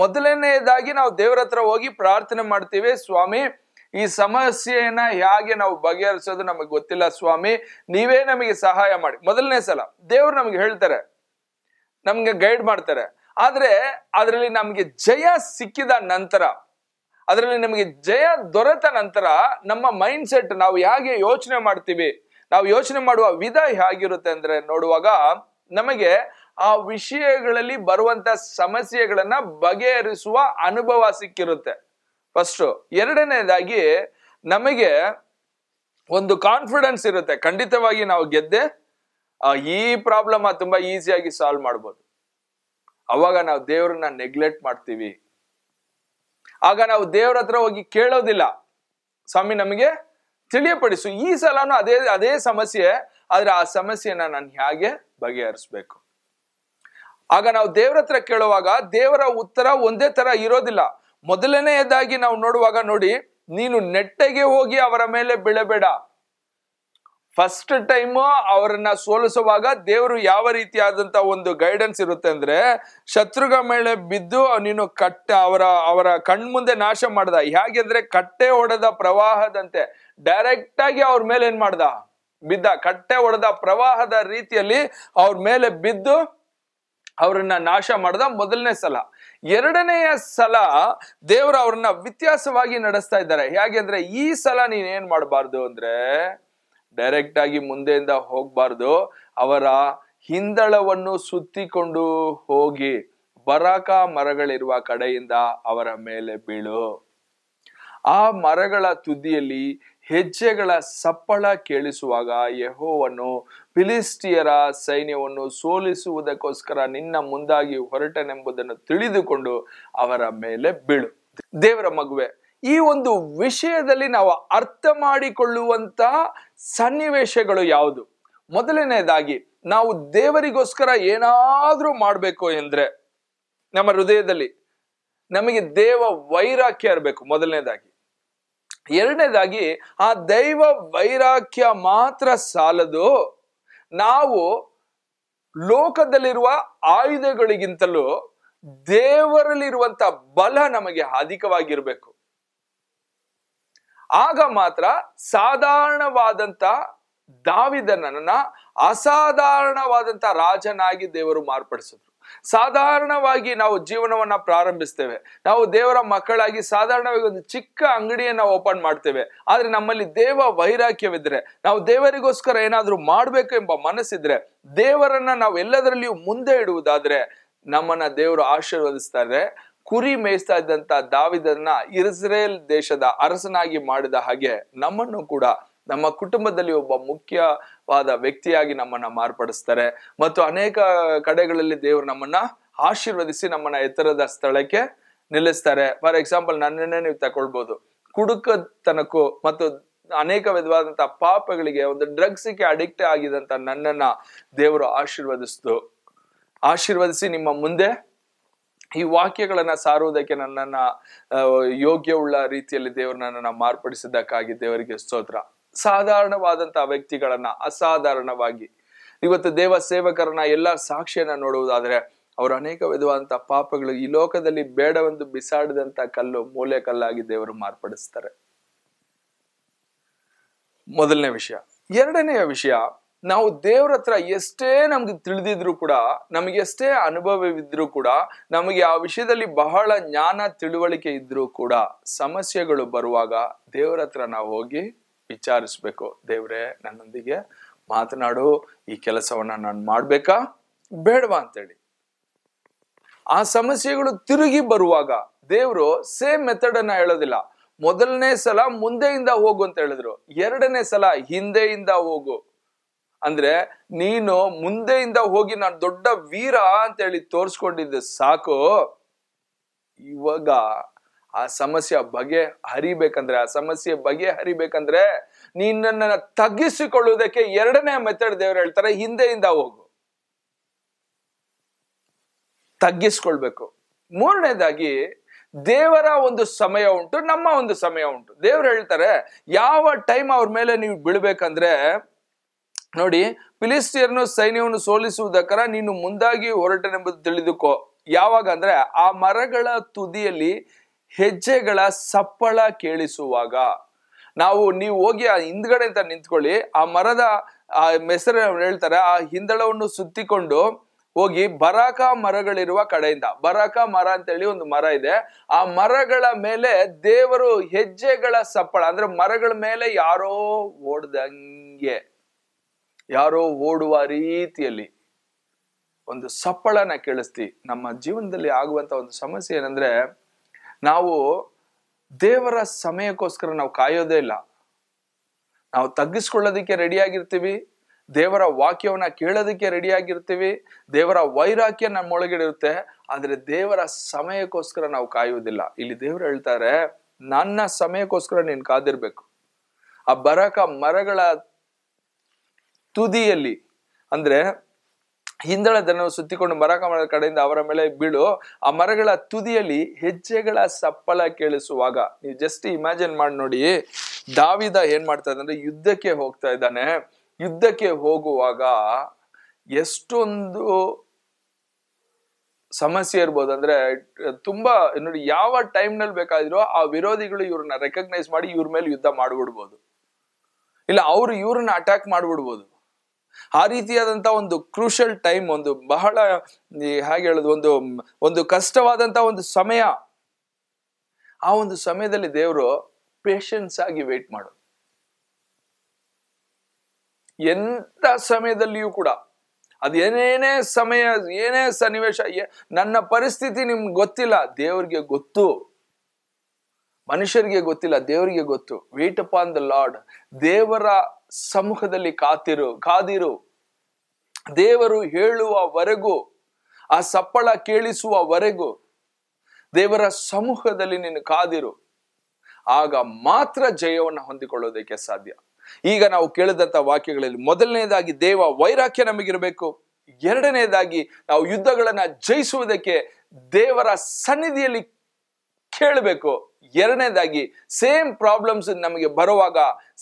ಮೊದಲನೆಯದಾಗಿ ನಾವು ದೇವರ ಹತ್ರ ಹೋಗಿ ಪ್ರಾರ್ಥನೆ ಮಾಡ್ತೀವಿ ಸ್ವಾಮಿ ಈ ಸಮಸ್ಯೆಯನ್ನ ಹೇಗೆ ನಾವು ಬಗೆಹರಿಸೋದು ನಮಗೆ ಗೊತ್ತಿಲ್ಲ ಸ್ವಾಮಿ ನೀವೇ ನಮಗೆ ಸಹಾಯ ಮಾಡಿ ಮೊದಲನೇ ಸಲ ದೇವ್ರು ನಮಗೆ ಹೇಳ್ತಾರೆ ನಮ್ಗೆ ಗೈಡ್ ಮಾಡ್ತಾರೆ ಆದ್ರೆ ಅದರಲ್ಲಿ ನಮ್ಗೆ ಜಯ ಸಿಕ್ಕಿದ ನಂತರ ಅದರಲ್ಲಿ ನಮಗೆ ಜಯ ದೊರೆತ ನಂತರ ನಮ್ಮ ಮೈಂಡ್ ಸೆಟ್ ನಾವು ಹೇಗೆ ಯೋಚನೆ ಮಾಡ್ತೀವಿ ನಾವು ಯೋಚನೆ ಮಾಡುವ ವಿಧ ಹೇಗಿರುತ್ತೆ ಅಂದ್ರೆ ನೋಡುವಾಗ ನಮಗೆ ಆ ವಿಷಯಗಳಲ್ಲಿ ಬರುವಂತ ಸಮಸ್ಯೆಗಳನ್ನ ಬಗೆಹರಿಸುವ ಅನುಭವ ಸಿಕ್ಕಿರುತ್ತೆ ಫಸ್ಟು ಎರಡನೇದಾಗಿ ನಮಗೆ ಒಂದು ಕಾನ್ಫಿಡೆನ್ಸ್ ಇರುತ್ತೆ ಖಂಡಿತವಾಗಿ ನಾವು ಗೆದ್ದೆ ಈ ಪ್ರಾಬ್ಲಮ್ ತುಂಬಾ ಈಸಿಯಾಗಿ ಸಾಲ್ವ್ ಮಾಡ್ಬೋದು ಅವಾಗ ನಾವು ದೇವ್ರನ್ನ ನೆಗ್ಲೆಕ್ಟ್ ಮಾಡ್ತೀವಿ ಆಗ ನಾವು ದೇವ್ರ ಹತ್ರ ಹೋಗಿ ಕೇಳೋದಿಲ್ಲ ಸ್ವಾಮಿ ನಮಗೆ ತಿಳಿಯಪಡಿಸು ಈ ಸಲನು ಅದೇ ಅದೇ ಸಮಸ್ಯೆ ಆದ್ರೆ ಆ ಸಮಸ್ಯೆನ ನಾನು ಹೇಗೆ ಬಗೆಹರಿಸ್ಬೇಕು ಆಗ ನಾವು ದೇವ್ರ ಹತ್ರ ಕೇಳುವಾಗ ದೇವರ ಉತ್ತರ ಒಂದೇ ತರ ಇರೋದಿಲ್ಲ ಮೊದಲನೆಯದಾಗಿ ನಾವು ನೋಡುವಾಗ ನೋಡಿ ನೀನು ನೆಟ್ಟಗೆ ಹೋಗಿ ಅವರ ಮೇಲೆ ಬೆಳೆಬೇಡ ಫಸ್ಟ್ ಟೈಮು ಅವರನ್ನ ಸೋಲಿಸುವಾಗ ದೇವರು ಯಾವ ರೀತಿಯಾದಂತ ಒಂದು ಗೈಡೆನ್ಸ್ ಇರುತ್ತೆ ಅಂದ್ರೆ ಶತ್ರುಗ ಮೇಲೆ ಬಿದ್ದು ನೀನು ಕಟ್ಟೆ ಅವರ ಅವರ ಕಣ್ಮುಂದೆ ನಾಶ ಮಾಡ್ದ ಹೇಗೆಂದ್ರೆ ಕಟ್ಟೆ ಹೊಡೆದ ಪ್ರವಾಹದಂತೆ ಡೈರೆಕ್ಟ್ ಆಗಿ ಅವ್ರ ಮೇಲೆ ಏನು ಮಾಡ್ದ ಬಿದ್ದ ಕಟ್ಟೆ ಹೊಡೆದ ಪ್ರವಾಹದ ರೀತಿಯಲ್ಲಿ ಅವ್ರ ಮೇಲೆ ಬಿದ್ದು ಅವ್ರನ್ನ ನಾಶ ಮಾಡ್ದ ಮೊದಲನೇ ಸಲ ಎರಡನೆಯ ಸಲ ದೇವರು ಅವ್ರನ್ನ ವ್ಯತ್ಯಾಸವಾಗಿ ನಡೆಸ್ತಾ ಇದ್ದಾರೆ ಹೇಗೆ ಈ ಸಲ ನೀನ್ ಏನ್ ಮಾಡಬಾರ್ದು ಅಂದ್ರೆ ಡೈರೆಕ್ಟ್ ಆಗಿ ಮುಂದೆಯಿಂದ ಹೋಗಬಾರ್ದು ಅವರ ಹಿಂದಳವನ್ನು ಸುತ್ತಿಕೊಂಡು ಹೋಗಿ ಬರಾಕ ಮರಗಳಿರುವ ಕಡೆಯಿಂದ ಅವರ ಮೇಲೆ ಬೀಳು ಆ ಮರಗಳ ತುದಿಯಲ್ಲಿ ಹೆಜ್ಜೆಗಳ ಸಪ್ಪಳ ಕೇಳಿಸುವಾಗ ಯಹೋವನ್ನು ಫಿಲಿಸ್ಟಿಯರ ಸೈನ್ಯವನ್ನು ಸೋಲಿಸುವುದಕ್ಕೋಸ್ಕರ ನಿನ್ನ ಮುಂದಾಗಿ ಹೊರಟನೆಂಬುದನ್ನು ತಿಳಿದುಕೊಂಡು ಅವರ ಮೇಲೆ ಬೀಳು ದೇವರ ಮಗುವೆ ಈ ಒಂದು ವಿಷಯದಲ್ಲಿ ನಾವು ಅರ್ಥ ಮಾಡಿಕೊಳ್ಳುವಂತ ಸನ್ನಿವೇಶಗಳು ಯಾವುದು ಮೊದಲನೇದಾಗಿ ನಾವು ದೇವರಿಗೋಸ್ಕರ ಏನಾದರೂ ಮಾಡಬೇಕು ಎಂದ್ರೆ ನಮ್ಮ ಹೃದಯದಲ್ಲಿ ನಮಗೆ ದೇವ ವೈರಾಕ್ಯ ಇರಬೇಕು ಮೊದಲನೇದಾಗಿ ಎರಡನೇದಾಗಿ ಆ ದೈವ ವೈರಾಕ್ಯ ಮಾತ್ರ ಸಾಲದು ನಾವು ಲೋಕದಲ್ಲಿರುವ ಆಯುಧಗಳಿಗಿಂತಲೂ ದೇವರಲ್ಲಿರುವಂತ ಬಲ ನಮಗೆ ಅಧಿಕವಾಗಿರಬೇಕು ಆಗ ಮಾತ್ರ ಸಾಧಾರಣವಾದಂತ ದಾವಿದನನ್ನ ಅಸಾಧಾರಣವಾದಂತ ರಾಜನಾಗಿ ದೇವರು ಮಾರ್ಪಡಿಸಿದ್ರು ಸಾಧಾರಣವಾಗಿ ನಾವು ಜೀವನವನ್ನ ಪ್ರಾರಂಭಿಸ್ತೇವೆ ನಾವು ದೇವರ ಮಕ್ಕಳಾಗಿ ಸಾಧಾರಣವಾಗಿ ಒಂದು ಚಿಕ್ಕ ಅಂಗಡಿಯನ್ನ ಓಪನ್ ಮಾಡ್ತೇವೆ ಆದ್ರೆ ನಮ್ಮಲ್ಲಿ ದೇವ ವೈರಾಕ್ಯವಿದ್ರೆ ನಾವು ದೇವರಿಗೋಸ್ಕರ ಏನಾದ್ರೂ ಮಾಡ್ಬೇಕು ಎಂಬ ಮನಸ್ಸಿದ್ರೆ ದೇವರನ್ನ ನಾವು ಎಲ್ಲದರಲ್ಲಿಯೂ ಮುಂದೆ ಇಡುವುದಾದ್ರೆ ನಮ್ಮನ್ನ ದೇವರು ಆಶೀರ್ವದಿಸ್ತಾರೆ ಕುರಿ ಮೇಯಿಸ್ತಾ ಇದ್ದಂತ ದಾವಿದನ್ನ ಇಸ್ರೇಲ್ ದೇಶದ ಅರಸನಾಗಿ ಮಾಡಿದ ಹಾಗೆ ನಮ್ಮನ್ನು ಕೂಡ ನಮ್ಮ ಕುಟುಂಬದಲ್ಲಿ ಒಬ್ಬ ಮುಖ್ಯವಾದ ವ್ಯಕ್ತಿಯಾಗಿ ನಮ್ಮನ್ನ ಮಾರ್ಪಡಿಸ್ತಾರೆ ಮತ್ತು ಅನೇಕ ಕಡೆಗಳಲ್ಲಿ ದೇವರು ನಮ್ಮನ್ನ ಆಶೀರ್ವದಿಸಿ ನಮ್ಮನ್ನ ಎತ್ತರದ ಸ್ಥಳಕ್ಕೆ ನಿಲ್ಲಿಸ್ತಾರೆ ಫಾರ್ ಎಕ್ಸಾಂಪಲ್ ನನ್ನನ್ನೇ ನೀವು ತಗೊಳ್ಬಹುದು ಕುಡುಕತನಕ್ಕೂ ಮತ್ತು ಅನೇಕ ವಿಧವಾದಂತಹ ಪಾಪಗಳಿಗೆ ಒಂದು ಡ್ರಗ್ಸ್ಗೆ ಅಡಿಕ್ಟ್ ಆಗಿದಂತ ನನ್ನನ್ನ ದೇವರು ಆಶೀರ್ವದಿಸ್ತು ಆಶೀರ್ವದಿಸಿ ನಿಮ್ಮ ಮುಂದೆ ಈ ವಾಕ್ಯಗಳನ್ನ ಸಾರುವುದಕ್ಕೆ ನನ್ನನ್ನ ಯೋಗ್ಯವುಳ್ಳ ರೀತಿಯಲ್ಲಿ ದೇವರು ನನ್ನನ್ನ ಮಾರ್ಪಡಿಸಿದ್ದಕ್ಕಾಗಿ ದೇವರಿಗೆ ಸ್ತೋತ್ರ ಸಾಧಾರಣವಾದಂತಹ ವ್ಯಕ್ತಿಗಳನ್ನ ಅಸಾಧಾರಣವಾಗಿ ಇವತ್ತು ದೇವ ಸೇವಕರನ್ನ ಎಲ್ಲ ಸಾಕ್ಷಿಯನ್ನ ನೋಡುವುದಾದ್ರೆ ಅವರು ಅನೇಕ ವಿಧವಾದಂತಹ ಪಾಪಗಳು ಈ ಲೋಕದಲ್ಲಿ ಬೇಡವೆಂದು ಬಿಸಾಡಿದಂತ ಕಲ್ಲು ಮೂಲೆ ಕಲ್ಲಾಗಿ ದೇವರು ಮಾರ್ಪಡಿಸ್ತಾರೆ ಮೊದಲನೇ ವಿಷಯ ಎರಡನೆಯ ವಿಷಯ ನಾವು ದೇವ್ರ ಹತ್ರ ಎಷ್ಟೇ ನಮ್ಗೆ ತಿಳಿದಿದ್ರು ಕೂಡ ನಮಗೆ ಎಷ್ಟೇ ಅನುಭವವಿದ್ರು ಕೂಡ ನಮಗೆ ಆ ವಿಷಯದಲ್ಲಿ ಬಹಳ ಜ್ಞಾನ ತಿಳುವಳಿಕೆ ಇದ್ರೂ ಕೂಡ ಸಮಸ್ಯೆಗಳು ಬರುವಾಗ ದೇವ್ರ ಹತ್ರ ನಾವು ಹೋಗಿ ವಿಚಾರಿಸ್ಬೇಕು ದೇವ್ರೆ ನನ್ನೊಂದಿಗೆ ಮಾತನಾಡು ಈ ಕೆಲಸವನ್ನ ನಾನು ಮಾಡ್ಬೇಕಾ ಬೇಡವಾ ಅಂತೇಳಿ ಆ ಸಮಸ್ಯೆಗಳು ತಿರುಗಿ ಬರುವಾಗ ದೇವ್ರು ಸೇಮ್ ಮೆಥಡ್ ಅನ್ನ ಹೇಳೋದಿಲ್ಲ ಮೊದಲನೇ ಸಲ ಮುಂದೆಯಿಂದ ಹೋಗು ಅಂತ ಹೇಳಿದ್ರು ಎರಡನೇ ಸಲ ಹಿಂದೆಯಿಂದ ಹೋಗು ಅಂದ್ರೆ ನೀನು ಮುಂದೆಯಿಂದ ಹೋಗಿ ನಾನು ದೊಡ್ಡ ವೀರ ಅಂತ ಹೇಳಿ ತೋರಿಸ್ಕೊಂಡಿದ್ದೆ ಸಾಕು ಇವಾಗ ಆ ಸಮಸ್ಯೆ ಬಗೆ ಹರಿಬೇಕಂದ್ರೆ ಆ ಸಮಸ್ಯೆ ಬಗೆ ಹರಿಬೇಕಂದ್ರೆ ನಿನ್ನನ್ನ ತಗ್ಗಿಸಿಕೊಳ್ಳುವುದಕ್ಕೆ ಎರಡನೇ ಮೆಥಡ್ ದೇವ್ರು ಹೇಳ್ತಾರೆ ಹಿಂದೆಯಿಂದ ಹೋಗು ತಗ್ಗಿಸ್ಕೊಳ್ಬೇಕು ಮೂರನೇದಾಗಿ ದೇವರ ಒಂದು ಸಮಯ ಉಂಟು ನಮ್ಮ ಒಂದು ಸಮಯ ಉಂಟು ದೇವ್ರು ಹೇಳ್ತಾರೆ ಯಾವ ಟೈಮ್ ಅವ್ರ ಮೇಲೆ ನೀವು ಬೀಳ್ಬೇಕಂದ್ರೆ ನೋಡಿ ಫಿಲಿಸ್ಟಿಯರ್ನು ಸೈನ್ಯವನ್ನು ಸೋಲಿಸುವುದಕ್ಕರ ನೀನು ಮುಂದಾಗಿ ಹೊರಟನೆಂಬುದು ತಿಳಿದುಕೋ ಯಾವಾಗ ಅಂದ್ರೆ ಆ ಮರಗಳ ತುದಿಯಲ್ಲಿ ಹೆಜ್ಜೆಗಳ ಸಪ್ಪಳ ಕೇಳಿಸುವಾಗ ನಾವು ನೀವು ಹೋಗಿ ಆ ಹಿಂದ್ಗಡೆ ಅಂತ ನಿಂತ್ಕೊಳ್ಳಿ ಆ ಮರದ ಆ ಮೆಸರ ಹೇಳ್ತಾರೆ ಆ ಹಿಂದಳವನ್ನು ಸುತ್ತಿಕೊಂಡು ಹೋಗಿ ಬರಾಕ ಮರಗಳಿರುವ ಕಡೆಯಿಂದ ಬರಾಕ ಮರ ಅಂತ ಹೇಳಿ ಒಂದು ಮರ ಇದೆ ಆ ಮರಗಳ ಮೇಲೆ ದೇವರು ಹೆಜ್ಜೆಗಳ ಸಪ್ಪಳ ಅಂದ್ರೆ ಮರಗಳ ಮೇಲೆ ಯಾರೋ ಓಡ್ದಂಗೆ ಯಾರೋ ಓಡುವ ರೀತಿಯಲ್ಲಿ ಒಂದು ಸಪ್ಪಳನ ಕೇಳಿಸ್ತಿ ನಮ್ಮ ಜೀವನದಲ್ಲಿ ಆಗುವಂತ ಒಂದು ಸಮಸ್ಯೆ ಏನಂದ್ರೆ ನಾವು ದೇವರ ಸಮಯಕ್ಕೋಸ್ಕರ ನಾವು ಕಾಯೋದೇ ಇಲ್ಲ ನಾವು ತಗ್ಗಿಸ್ಕೊಳ್ಳೋದಕ್ಕೆ ರೆಡಿಯಾಗಿರ್ತೀವಿ ದೇವರ ವಾಕ್ಯವನ್ನ ಕೇಳೋದಕ್ಕೆ ರೆಡಿಯಾಗಿರ್ತೀವಿ ದೇವರ ವೈರಾಕ್ಯ ನಮ್ಮ ಇರುತ್ತೆ ಆದರೆ ದೇವರ ಸಮಯಕ್ಕೋಸ್ಕರ ನಾವು ಕಾಯುವುದಿಲ್ಲ ಇಲ್ಲಿ ದೇವರು ಹೇಳ್ತಾರೆ ನನ್ನ ಸಮಯಕ್ಕೋಸ್ಕರ ನೀನು ಕಾದಿರ್ಬೇಕು ಆ ಬರಕ ಮರಗಳ ತುದಿಯಲ್ಲಿ ಅಂದ್ರೆ ಹಿಂದಳ ಧನವು ಸುತ್ತಿಕೊಂಡು ಮರ ಕಮಲದ ಕಡೆಯಿಂದ ಅವರ ಮೇಲೆ ಬೀಳು ಆ ಮರಗಳ ತುದಿಯಲ್ಲಿ ಹೆಜ್ಜೆಗಳ ಸಪ್ಪಳ ಕೇಳಿಸುವಾಗ ನೀವು ಜಸ್ಟ್ ಇಮ್ಯಾಜಿನ್ ಮಾಡಿ ನೋಡಿ ದಾವಿದ ಏನ್ ಮಾಡ್ತಾ ಇದ್ದಾನೆ ಯುದ್ಧಕ್ಕೆ ಹೋಗ್ತಾ ಇದ್ದಾನೆ ಯುದ್ಧಕ್ಕೆ ಹೋಗುವಾಗ ಎಷ್ಟೊಂದು ಸಮಸ್ಯೆ ಇರ್ಬೋದು ಅಂದ್ರೆ ತುಂಬಾ ನೋಡಿ ಯಾವ ಟೈಮ್ ನಲ್ಲಿ ಬೇಕಾದ್ರೂ ಆ ವಿರೋಧಿಗಳು ಇವ್ರನ್ನ ರೆಕಗ್ನೈಸ್ ಮಾಡಿ ಇವ್ರ ಮೇಲೆ ಯುದ್ಧ ಮಾಡ್ಬಿಡ್ಬೋದು ಇಲ್ಲ ಅವ್ರು ಇವ್ರನ್ನ ಅಟ್ಯಾಕ್ ಮಾಡ್ಬಿಡ್ಬೋದು ಆ ರೀತಿಯಾದಂತಹ ಒಂದು ಕ್ರೂಷಲ್ ಟೈಮ್ ಒಂದು ಬಹಳ ಹೇಗೆ ಹೇಳುದು ಒಂದು ಒಂದು ಕಷ್ಟವಾದಂತ ಒಂದು ಸಮಯ ಆ ಒಂದು ಸಮಯದಲ್ಲಿ ದೇವರು ಪೇಷನ್ಸ್ ಆಗಿ ವೇಟ್ ಮಾಡೋದು ಎಂತ ಸಮಯದಲ್ಲಿಯೂ ಕೂಡ ಅದು ಏನೇನೇ ಸಮಯ ಏನೇ ಸನ್ನಿವೇಶ ನನ್ನ ಪರಿಸ್ಥಿತಿ ನಿಮ್ಗೆ ಗೊತ್ತಿಲ್ಲ ದೇವ್ರಿಗೆ ಗೊತ್ತು ಮನುಷ್ಯರಿಗೆ ಗೊತ್ತಿಲ್ಲ ದೇವರಿಗೆ ಗೊತ್ತು wait upon the Lord ದೇವರ ಸಮೂಹದಲ್ಲಿ ಕಾತಿರು ಕಾದಿರು ದೇವರು ಹೇಳುವವರೆಗೂ ಆ ಸಪ್ಪಳ ಕೇಳಿಸುವವರೆಗೂ ದೇವರ ಸಮೂಹದಲ್ಲಿ ನೀನು ಕಾದಿರು ಆಗ ಮಾತ್ರ ಜಯವನ್ನು ಹೊಂದಿಕೊಳ್ಳೋದಕ್ಕೆ ಸಾಧ್ಯ ಈಗ ನಾವು ಕೇಳಿದಂಥ ವಾಕ್ಯಗಳಲ್ಲಿ ಮೊದಲನೇದಾಗಿ ದೇವ ವೈರಾಕ್ಯ ನಮಗಿರಬೇಕು ಎರಡನೇದಾಗಿ ನಾವು ಯುದ್ಧಗಳನ್ನ ಜಯಿಸುವುದಕ್ಕೆ ದೇವರ ಸನ್ನಿಧಿಯಲ್ಲಿ ಕೇಳಬೇಕು ಎರಡನೇದಾಗಿ ಸೇಮ್ ಪ್ರಾಬ್ಲಮ್ಸ್ ನಮಗೆ ಬರುವಾಗ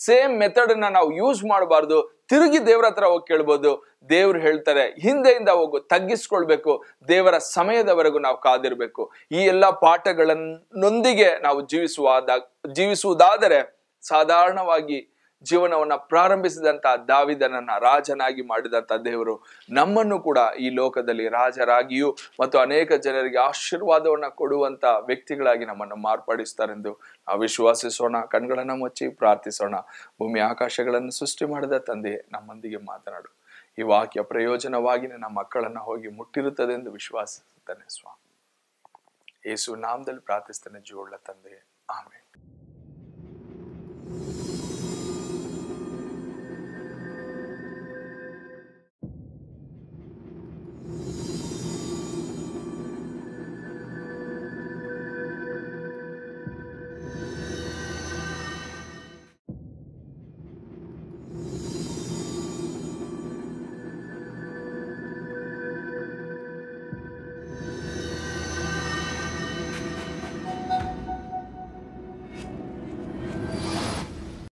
ಸೇಮ್ ಮೆಥಡನ್ನ ನಾವು ಯೂಸ್ ಮಾಡಬಾರ್ದು ತಿರುಗಿ ದೇವ್ರ ಹತ್ರ ಹೋಗಿ ಕೇಳ್ಬೋದು ದೇವ್ರು ಹೇಳ್ತಾರೆ ಹಿಂದೆಯಿಂದ ಹೋಗು ತಗ್ಗಿಸ್ಕೊಳ್ಬೇಕು ದೇವರ ಸಮಯದವರೆಗೂ ನಾವು ಕಾದಿರಬೇಕು ಈ ಎಲ್ಲ ಪಾಠಗಳನ್ನೊಂದಿಗೆ ನಾವು ಜೀವಿಸುವಾದ ಜೀವಿಸುವುದಾದರೆ ಸಾಧಾರಣವಾಗಿ ಜೀವನವನ್ನ ಪ್ರಾರಂಭಿಸಿದಂತ ದಾವಿದನನ್ನ ರಾಜನಾಗಿ ಮಾಡಿದ ದೇವರು ನಮ್ಮನ್ನು ಕೂಡ ಈ ಲೋಕದಲ್ಲಿ ರಾಜರಾಗಿಯೂ ಮತ್ತು ಅನೇಕ ಜನರಿಗೆ ಆಶೀರ್ವಾದವನ್ನ ಕೊಡುವಂತ ವ್ಯಕ್ತಿಗಳಾಗಿ ನಮ್ಮನ್ನು ಮಾರ್ಪಡಿಸ್ತಾರೆಂದು ನಾವು ವಿಶ್ವಾಸಿಸೋಣ ಕಣ್ಗಳನ್ನು ಮುಚ್ಚಿ ಪ್ರಾರ್ಥಿಸೋಣ ಭೂಮಿ ಆಕಾಶಗಳನ್ನು ಸೃಷ್ಟಿ ಮಾಡಿದ ತಂದೆ ನಮ್ಮೊಂದಿಗೆ ಮಾತನಾಡು ಈ ವಾಕ್ಯ ಪ್ರಯೋಜನವಾಗಿ ನನ್ನ ಮಕ್ಕಳನ್ನ ಹೋಗಿ ಮುಟ್ಟಿರುತ್ತದೆ ಎಂದು ವಿಶ್ವಾಸಿಸುತ್ತಾನೆ ಸ್ವಾಮಿ ಯೇಸು ನಾಮದಲ್ಲಿ ಪ್ರಾರ್ಥಿಸ್ತಾನೆ ಜೀವಳ ತಂದೆ ಆಮೇಲೆ